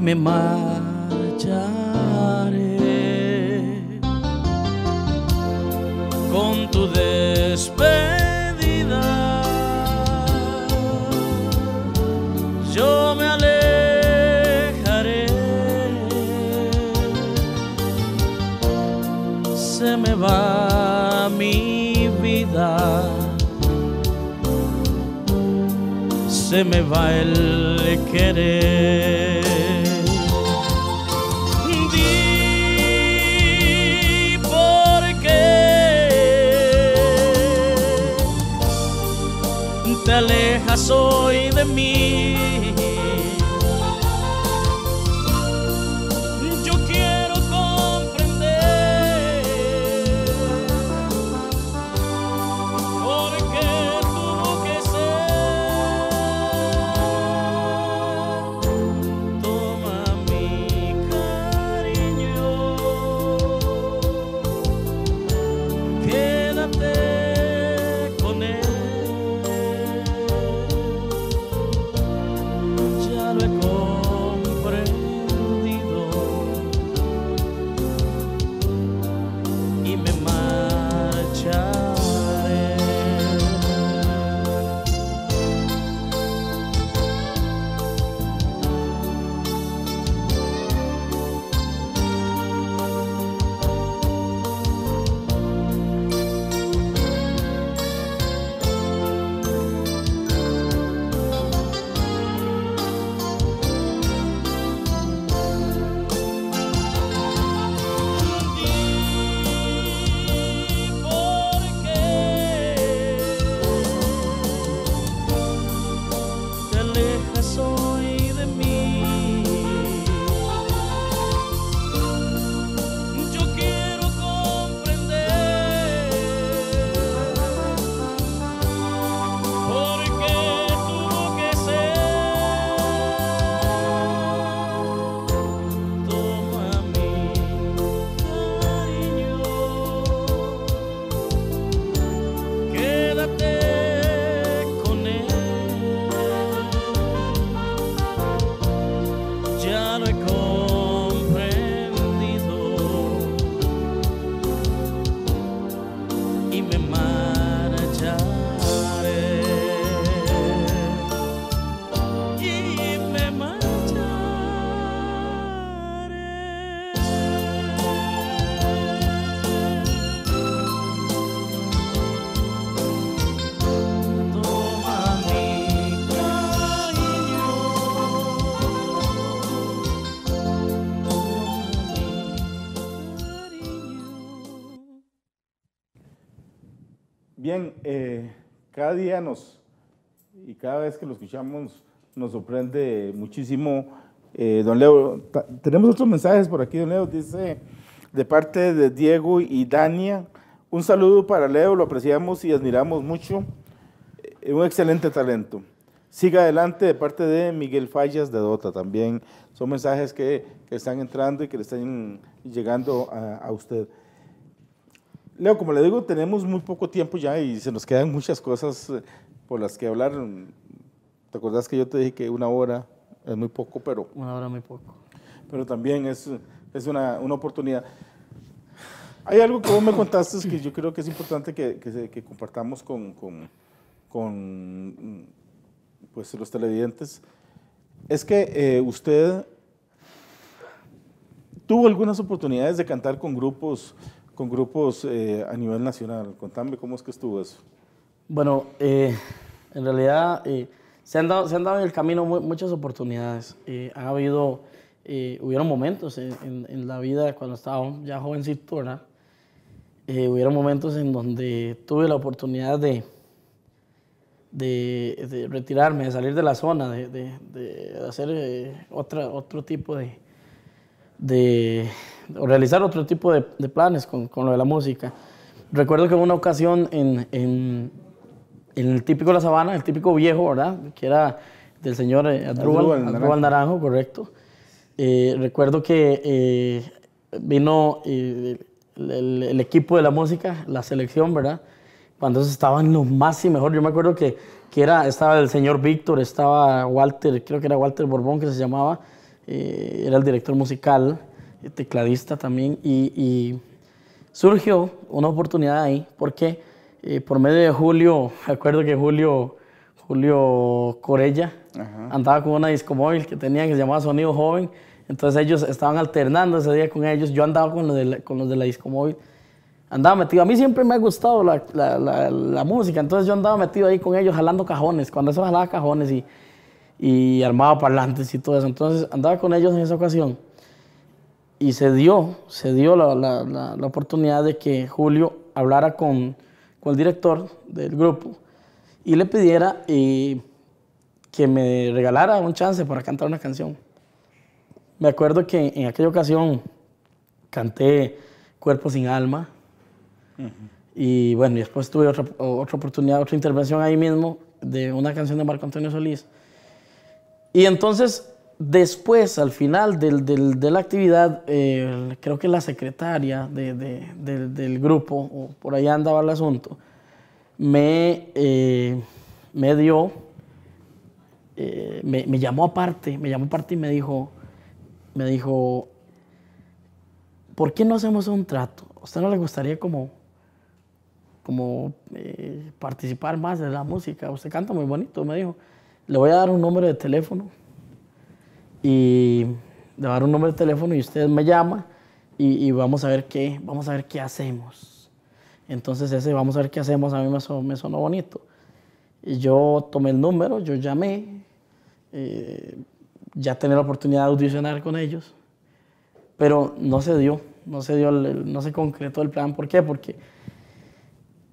me marcharé con tu despedida. Yo me alejaré, se me va mi vida, se me va el querer. Aleja soy de mí. cada día nos, y cada vez que lo escuchamos, nos sorprende muchísimo. Eh, don Leo, tenemos otros mensajes por aquí, don Leo, dice de parte de Diego y Dania. Un saludo para Leo, lo apreciamos y admiramos mucho. Eh, un excelente talento. Siga adelante de parte de Miguel Fallas de Dota también. Son mensajes que, están entrando y que le están llegando a, a usted. Leo, como le digo, tenemos muy poco tiempo ya y se nos quedan muchas cosas eh, por las que hablar. ¿Te acordás que yo te dije que una hora es muy poco, pero... Una hora muy poco. Pero también es, es una, una oportunidad. Hay algo que vos me contaste que yo creo que es importante que, compartamos con, pues, los televidentes. Es que eh, usted tuvo algunas oportunidades de cantar con grupos con grupos eh, a nivel nacional. Contame cómo es que estuvo eso. Bueno, eh, en realidad eh, se, han dado, se han dado en el camino muchas oportunidades. Ha habido, hubieron momentos en, la vida cuando estaba ya jovencito, ¿verdad? hubieron momentos en donde tuve la oportunidad de, retirarme, de salir de la zona, de, hacer otra, otro tipo de, de o realizar otro tipo de, planes con, con, lo de la música. Recuerdo que hubo una ocasión en, en, el típico La Sabana, el típico viejo, ¿verdad? Que era del señor eh, Adrúbal, Naranjo. Naranjo. correcto. Eh, recuerdo que eh, vino el, equipo de la música, la selección, ¿verdad? Cuando estaban los más y mejor. Yo me acuerdo que, que era, estaba el señor Víctor, estaba Walter, creo que era Walter Borbón que se llamaba, era el director musical. Eh, tecladista también, y, surgió una oportunidad ahí, porque eh, por medio de Julio, recuerdo que Julio, Julio Corella andaba con una discomóvil que tenía que se llamaba Sonido Joven, entonces ellos estaban alternando ese día con ellos, yo andaba con los de la, con los de la discomóvil, andaba metido, a mí siempre me ha gustado la, música, entonces yo andaba metido ahí con ellos jalando cajones, cuando eso jalaba cajones y, y armaba parlantes y todo eso, entonces andaba con ellos en esa ocasión y se dio, se dio la, la, la, oportunidad de que Julio hablara con, con el director del grupo y le pidiera eh, que me regalara un chance para cantar una canción. Me acuerdo que en aquella ocasión canté Cuerpo sin alma y bueno, y después tuve otra, otra oportunidad, otra intervención ahí mismo de una canción de Marco Antonio Solís. Y entonces Después, al final de la actividad, eh, creo que la secretaria del, grupo, o por ahí andaba el asunto, me, eh, me dio, eh, me, llamó aparte, me llamó aparte y me dijo, me dijo, ¿por qué no hacemos un trato? usted no le gustaría como, como participar más de la música? Usted canta muy bonito, me dijo. Le voy a dar un número de teléfono y le dar un número de teléfono y usted me llama y, vamos a ver qué, vamos a ver qué hacemos. Entonces ese vamos a ver qué hacemos a mí me, sonó bonito. Y yo tomé el número, yo llamé, eh, ya tenía la oportunidad de audicionar con ellos, pero no se dio, no se dio, no se concretó el plan. ¿Por qué? Porque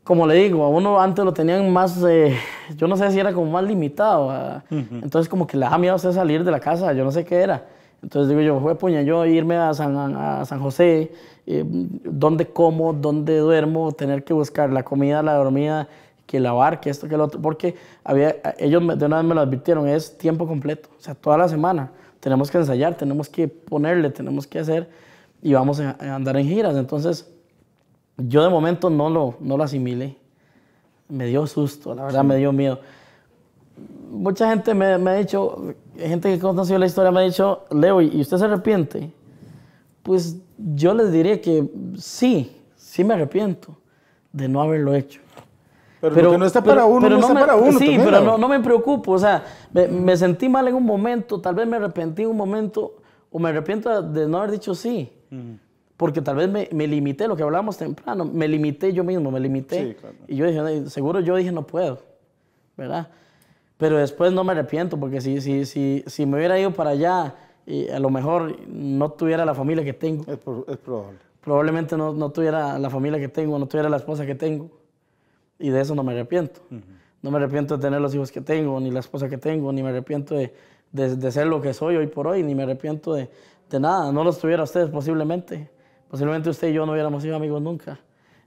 como le digo, a uno antes lo tenían más, eh, yo no sé si era como más limitado. Ah. Entonces como que la mía miedo a salir de la casa, yo no sé qué era. Entonces digo yo, fue puña, yo irme a San, a San José, eh, dónde como, dónde duermo, tener que buscar la comida, la dormida, que lavar, que esto, que lo otro, porque había, ellos de una vez me lo advirtieron, es tiempo completo, o sea, toda la semana. Tenemos que ensayar, tenemos que ponerle, tenemos que hacer y vamos a, a andar en giras. Entonces yo de momento no lo, lo asimilé. Me dio susto, la verdad me dio miedo. Mucha gente me, ha dicho, gente que conoció la historia me ha dicho, Leo, ¿y usted se arrepiente? Pues yo les diría que sí, sí me arrepiento de no haberlo hecho. Pero, no está para uno, no, está me, para uno. Sí, pero no, me preocupo. O sea, me, sentí mal en un momento, tal vez me arrepentí en un momento, o me arrepiento de no haber dicho sí porque tal vez me, me limité, lo que hablamos temprano, me limité yo mismo, me limité. Y yo dije, seguro yo dije, no puedo, ¿verdad? Pero después no me arrepiento, porque si, si, si, si me hubiera ido para allá, y a lo mejor no tuviera la familia que tengo. Es, probable. Probablemente no, tuviera la familia que tengo, no tuviera la esposa que tengo. Y de eso no me arrepiento. No me arrepiento de tener los hijos que tengo, ni la esposa que tengo, ni me arrepiento de, de, ser lo que soy hoy por hoy, ni me arrepiento de, nada. No los tuviera ustedes posiblemente Posiblemente usted y yo no hubiéramos sido amigos nunca.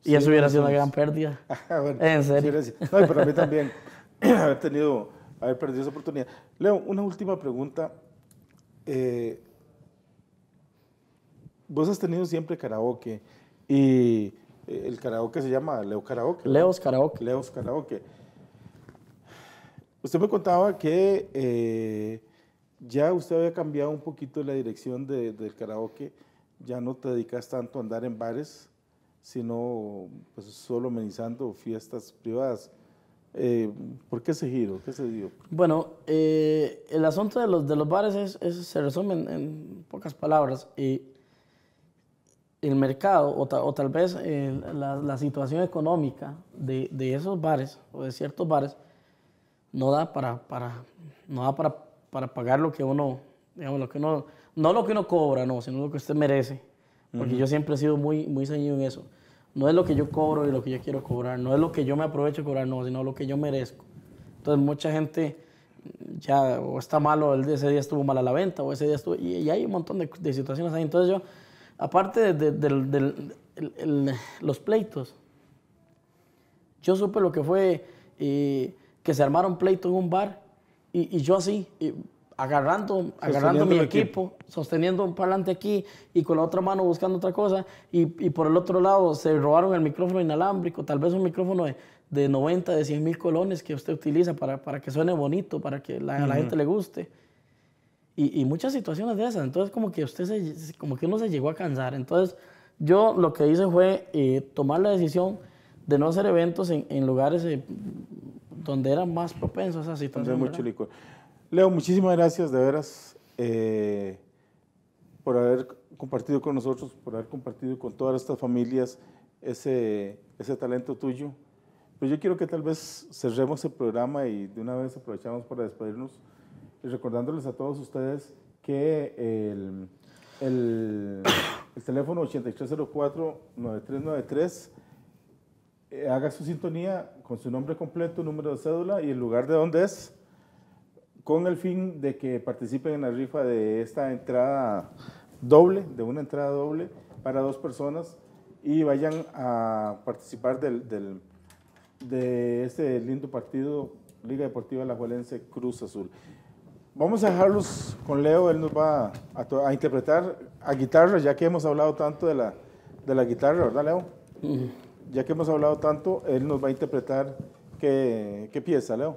Y eso hubiera sido una gran pérdida. Ah, en serio. no, a mí también, haber tenido, perdido esa oportunidad. Leo, una última pregunta. Eh, vos has tenido siempre karaoke y eh, el karaoke se llama Leo Karaoke. Leos Karaoke. Leos Karaoke. Usted me contaba que eh, ya usted había cambiado un poquito la dirección del karaoke ya no te dedicas tanto a andar en bares, sino pues, solo amenizando fiestas privadas. Eh, ¿Por qué ese giro? ¿Qué se dio? Bueno, eh, el asunto de los, de los bares es, se resume en, pocas palabras. y el mercado o, tal vez eh, la, situación económica de, de, esos bares o de ciertos bares no da para, para, no da para, para pagar lo que uno, digamos, lo que uno no lo que uno cobra, no, sino lo que usted merece. Porque yo siempre he sido muy, muy ceñido en eso. No es lo que yo cobro y lo que yo quiero cobrar, no es lo que yo me aprovecho de cobrar, no, sino lo que yo merezco. Entonces mucha gente mm, ya o está malo, ese día estuvo mal a la venta, o ese día estuvo... Y, hay un montón de, situaciones ahí. Entonces yo, aparte de, los pleitos, yo supe lo que fue eh, que se armaron pleitos en un bar y, yo así, agarrando, agarrando mi equipo, sosteniendo un palante aquí y con la otra mano buscando otra cosa. Y, por el otro lado se robaron el micrófono inalámbrico, tal vez un micrófono de, de 90, de 100 mil colones que usted utiliza para, para que suene bonito, para que la, a la gente le guste. Y, muchas situaciones de esas. Entonces como que usted se, como que uno se llegó a cansar. Entonces yo lo que hice fue eh, tomar la decisión de no hacer eventos en, lugares eh, donde eran más propensos a esas situaciones. mucho licor. Leo, muchísimas gracias de veras eh, por haber compartido con nosotros, por haber compartido con todas estas familias ese, ese talento tuyo. Pues yo quiero que tal vez cerremos el programa y de una vez aprovechamos para despedirnos y recordándoles a todos ustedes que el, el, el teléfono 8304-9393 eh, haga su sintonía con su nombre completo, número de cédula y el lugar de donde es con el fin de que participen en la rifa de esta entrada doble, de una entrada doble para dos personas y vayan a participar del, de este lindo partido Liga Deportiva La Juelense Cruz Azul. Vamos a dejarlos con Leo, él nos va a, interpretar a guitarra, ya que hemos hablado tanto de la, de la guitarra, ¿verdad Leo? Ya que hemos hablado tanto, él nos va a interpretar qué, qué pieza, Leo.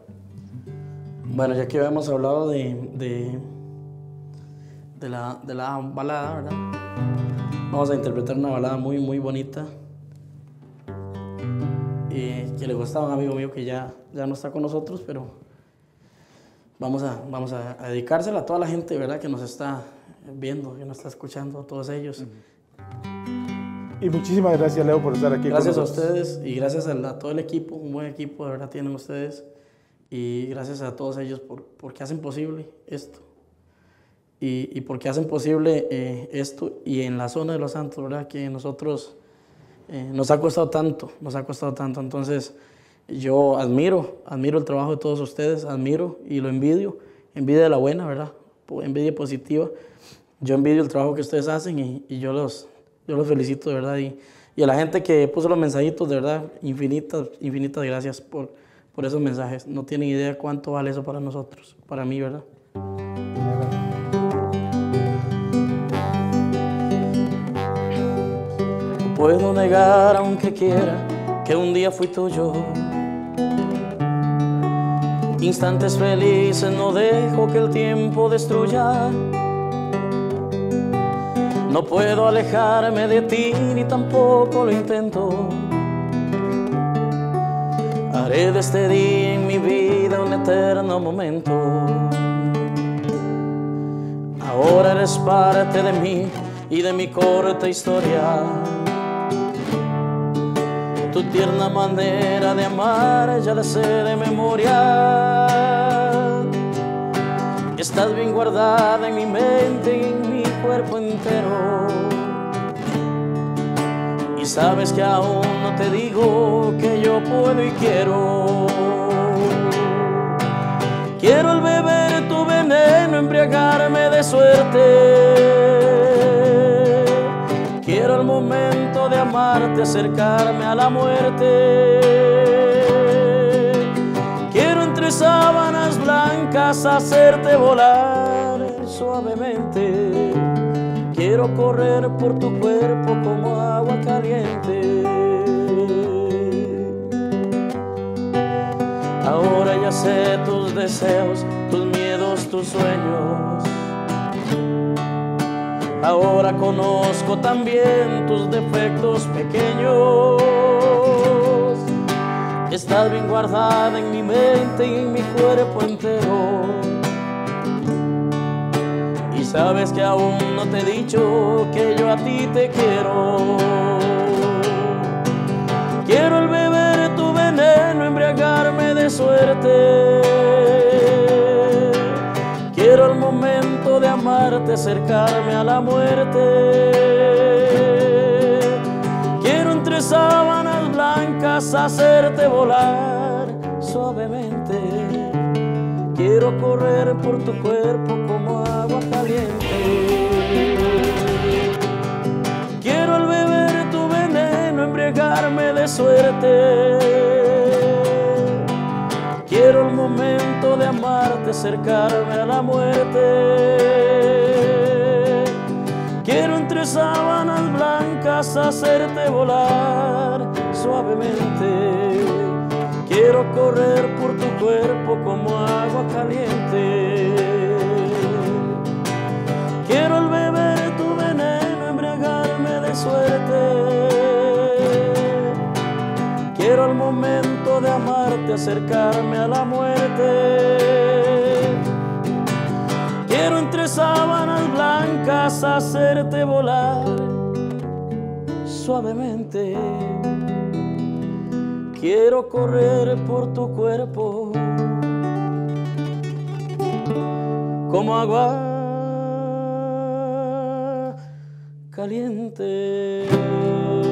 Bueno, ya que habíamos hablado de, de, la, balada, ¿verdad? Vamos a interpretar una balada muy, muy bonita. Eh, que le gustaba a un amigo mío que ya, ya no está con nosotros, pero vamos, a, vamos a, dedicársela a toda la gente ¿verdad? que nos está viendo, que nos está escuchando, a todos ellos. Y muchísimas gracias, Leo, por estar aquí. Gracias con nosotros. a ustedes y gracias a, a, todo el equipo, un buen equipo, de verdad tienen ustedes. Y gracias a todos ellos por, porque hacen posible esto. Y, y porque hacen posible eh, esto y en la zona de los santos, ¿verdad? Que nosotros eh, nos ha costado tanto, nos ha costado tanto. Entonces, yo admiro, admiro el trabajo de todos ustedes, admiro y lo envidio, envidia de la buena, ¿verdad? Envidia positiva. Yo envidio el trabajo que ustedes hacen y, y yo, los, yo los felicito, de verdad. Y, y a la gente que puso los mensajitos, de verdad, infinitas, infinitas gracias por por esos mensajes. No tienen idea cuánto vale eso para nosotros, para mí, ¿verdad? No puedo negar, aunque quiera, que un día fui tuyo. Instantes felices no dejo que el tiempo destruya. No puedo alejarme de ti ni tampoco lo intento. Haré de este día en mi vida un eterno momento. Ahora eres parte de mí y de mi corta historia. Tu tierna manera de amar ya la sé de memoria. Estás bien guardada en mi mente y en mi cuerpo entero y sabes que aún no te digo que yo puedo y quiero. Quiero al beber tu veneno, embriagarme de suerte. Quiero el momento de amarte, acercarme a la muerte. Quiero entre sábanas blancas hacerte volar suavemente. Quiero correr por tu cuerpo como agua caliente. Ahora ya sé tus deseos, tus miedos, tus sueños. Ahora conozco también tus defectos pequeños. Estás bien guardada en mi mente y en mi cuerpo entero Sabes que aún no te he dicho que yo a ti te quiero. Quiero el beber tu veneno, embriagarme de suerte. Quiero el momento de amarte, acercarme a la muerte. Quiero entre sábanas blancas hacerte volar suavemente. Quiero correr por tu cuerpo de suerte. Quiero el momento de amarte, acercarme a la muerte. Quiero entre sábanas blancas hacerte volar suavemente. Quiero correr por tu cuerpo como agua caliente. Quiero el beber tu veneno embriagarme de suerte. Quiero al momento de amarte acercarme a la muerte. Quiero entre sábanas blancas hacerte volar suavemente. Quiero correr por tu cuerpo como agua caliente.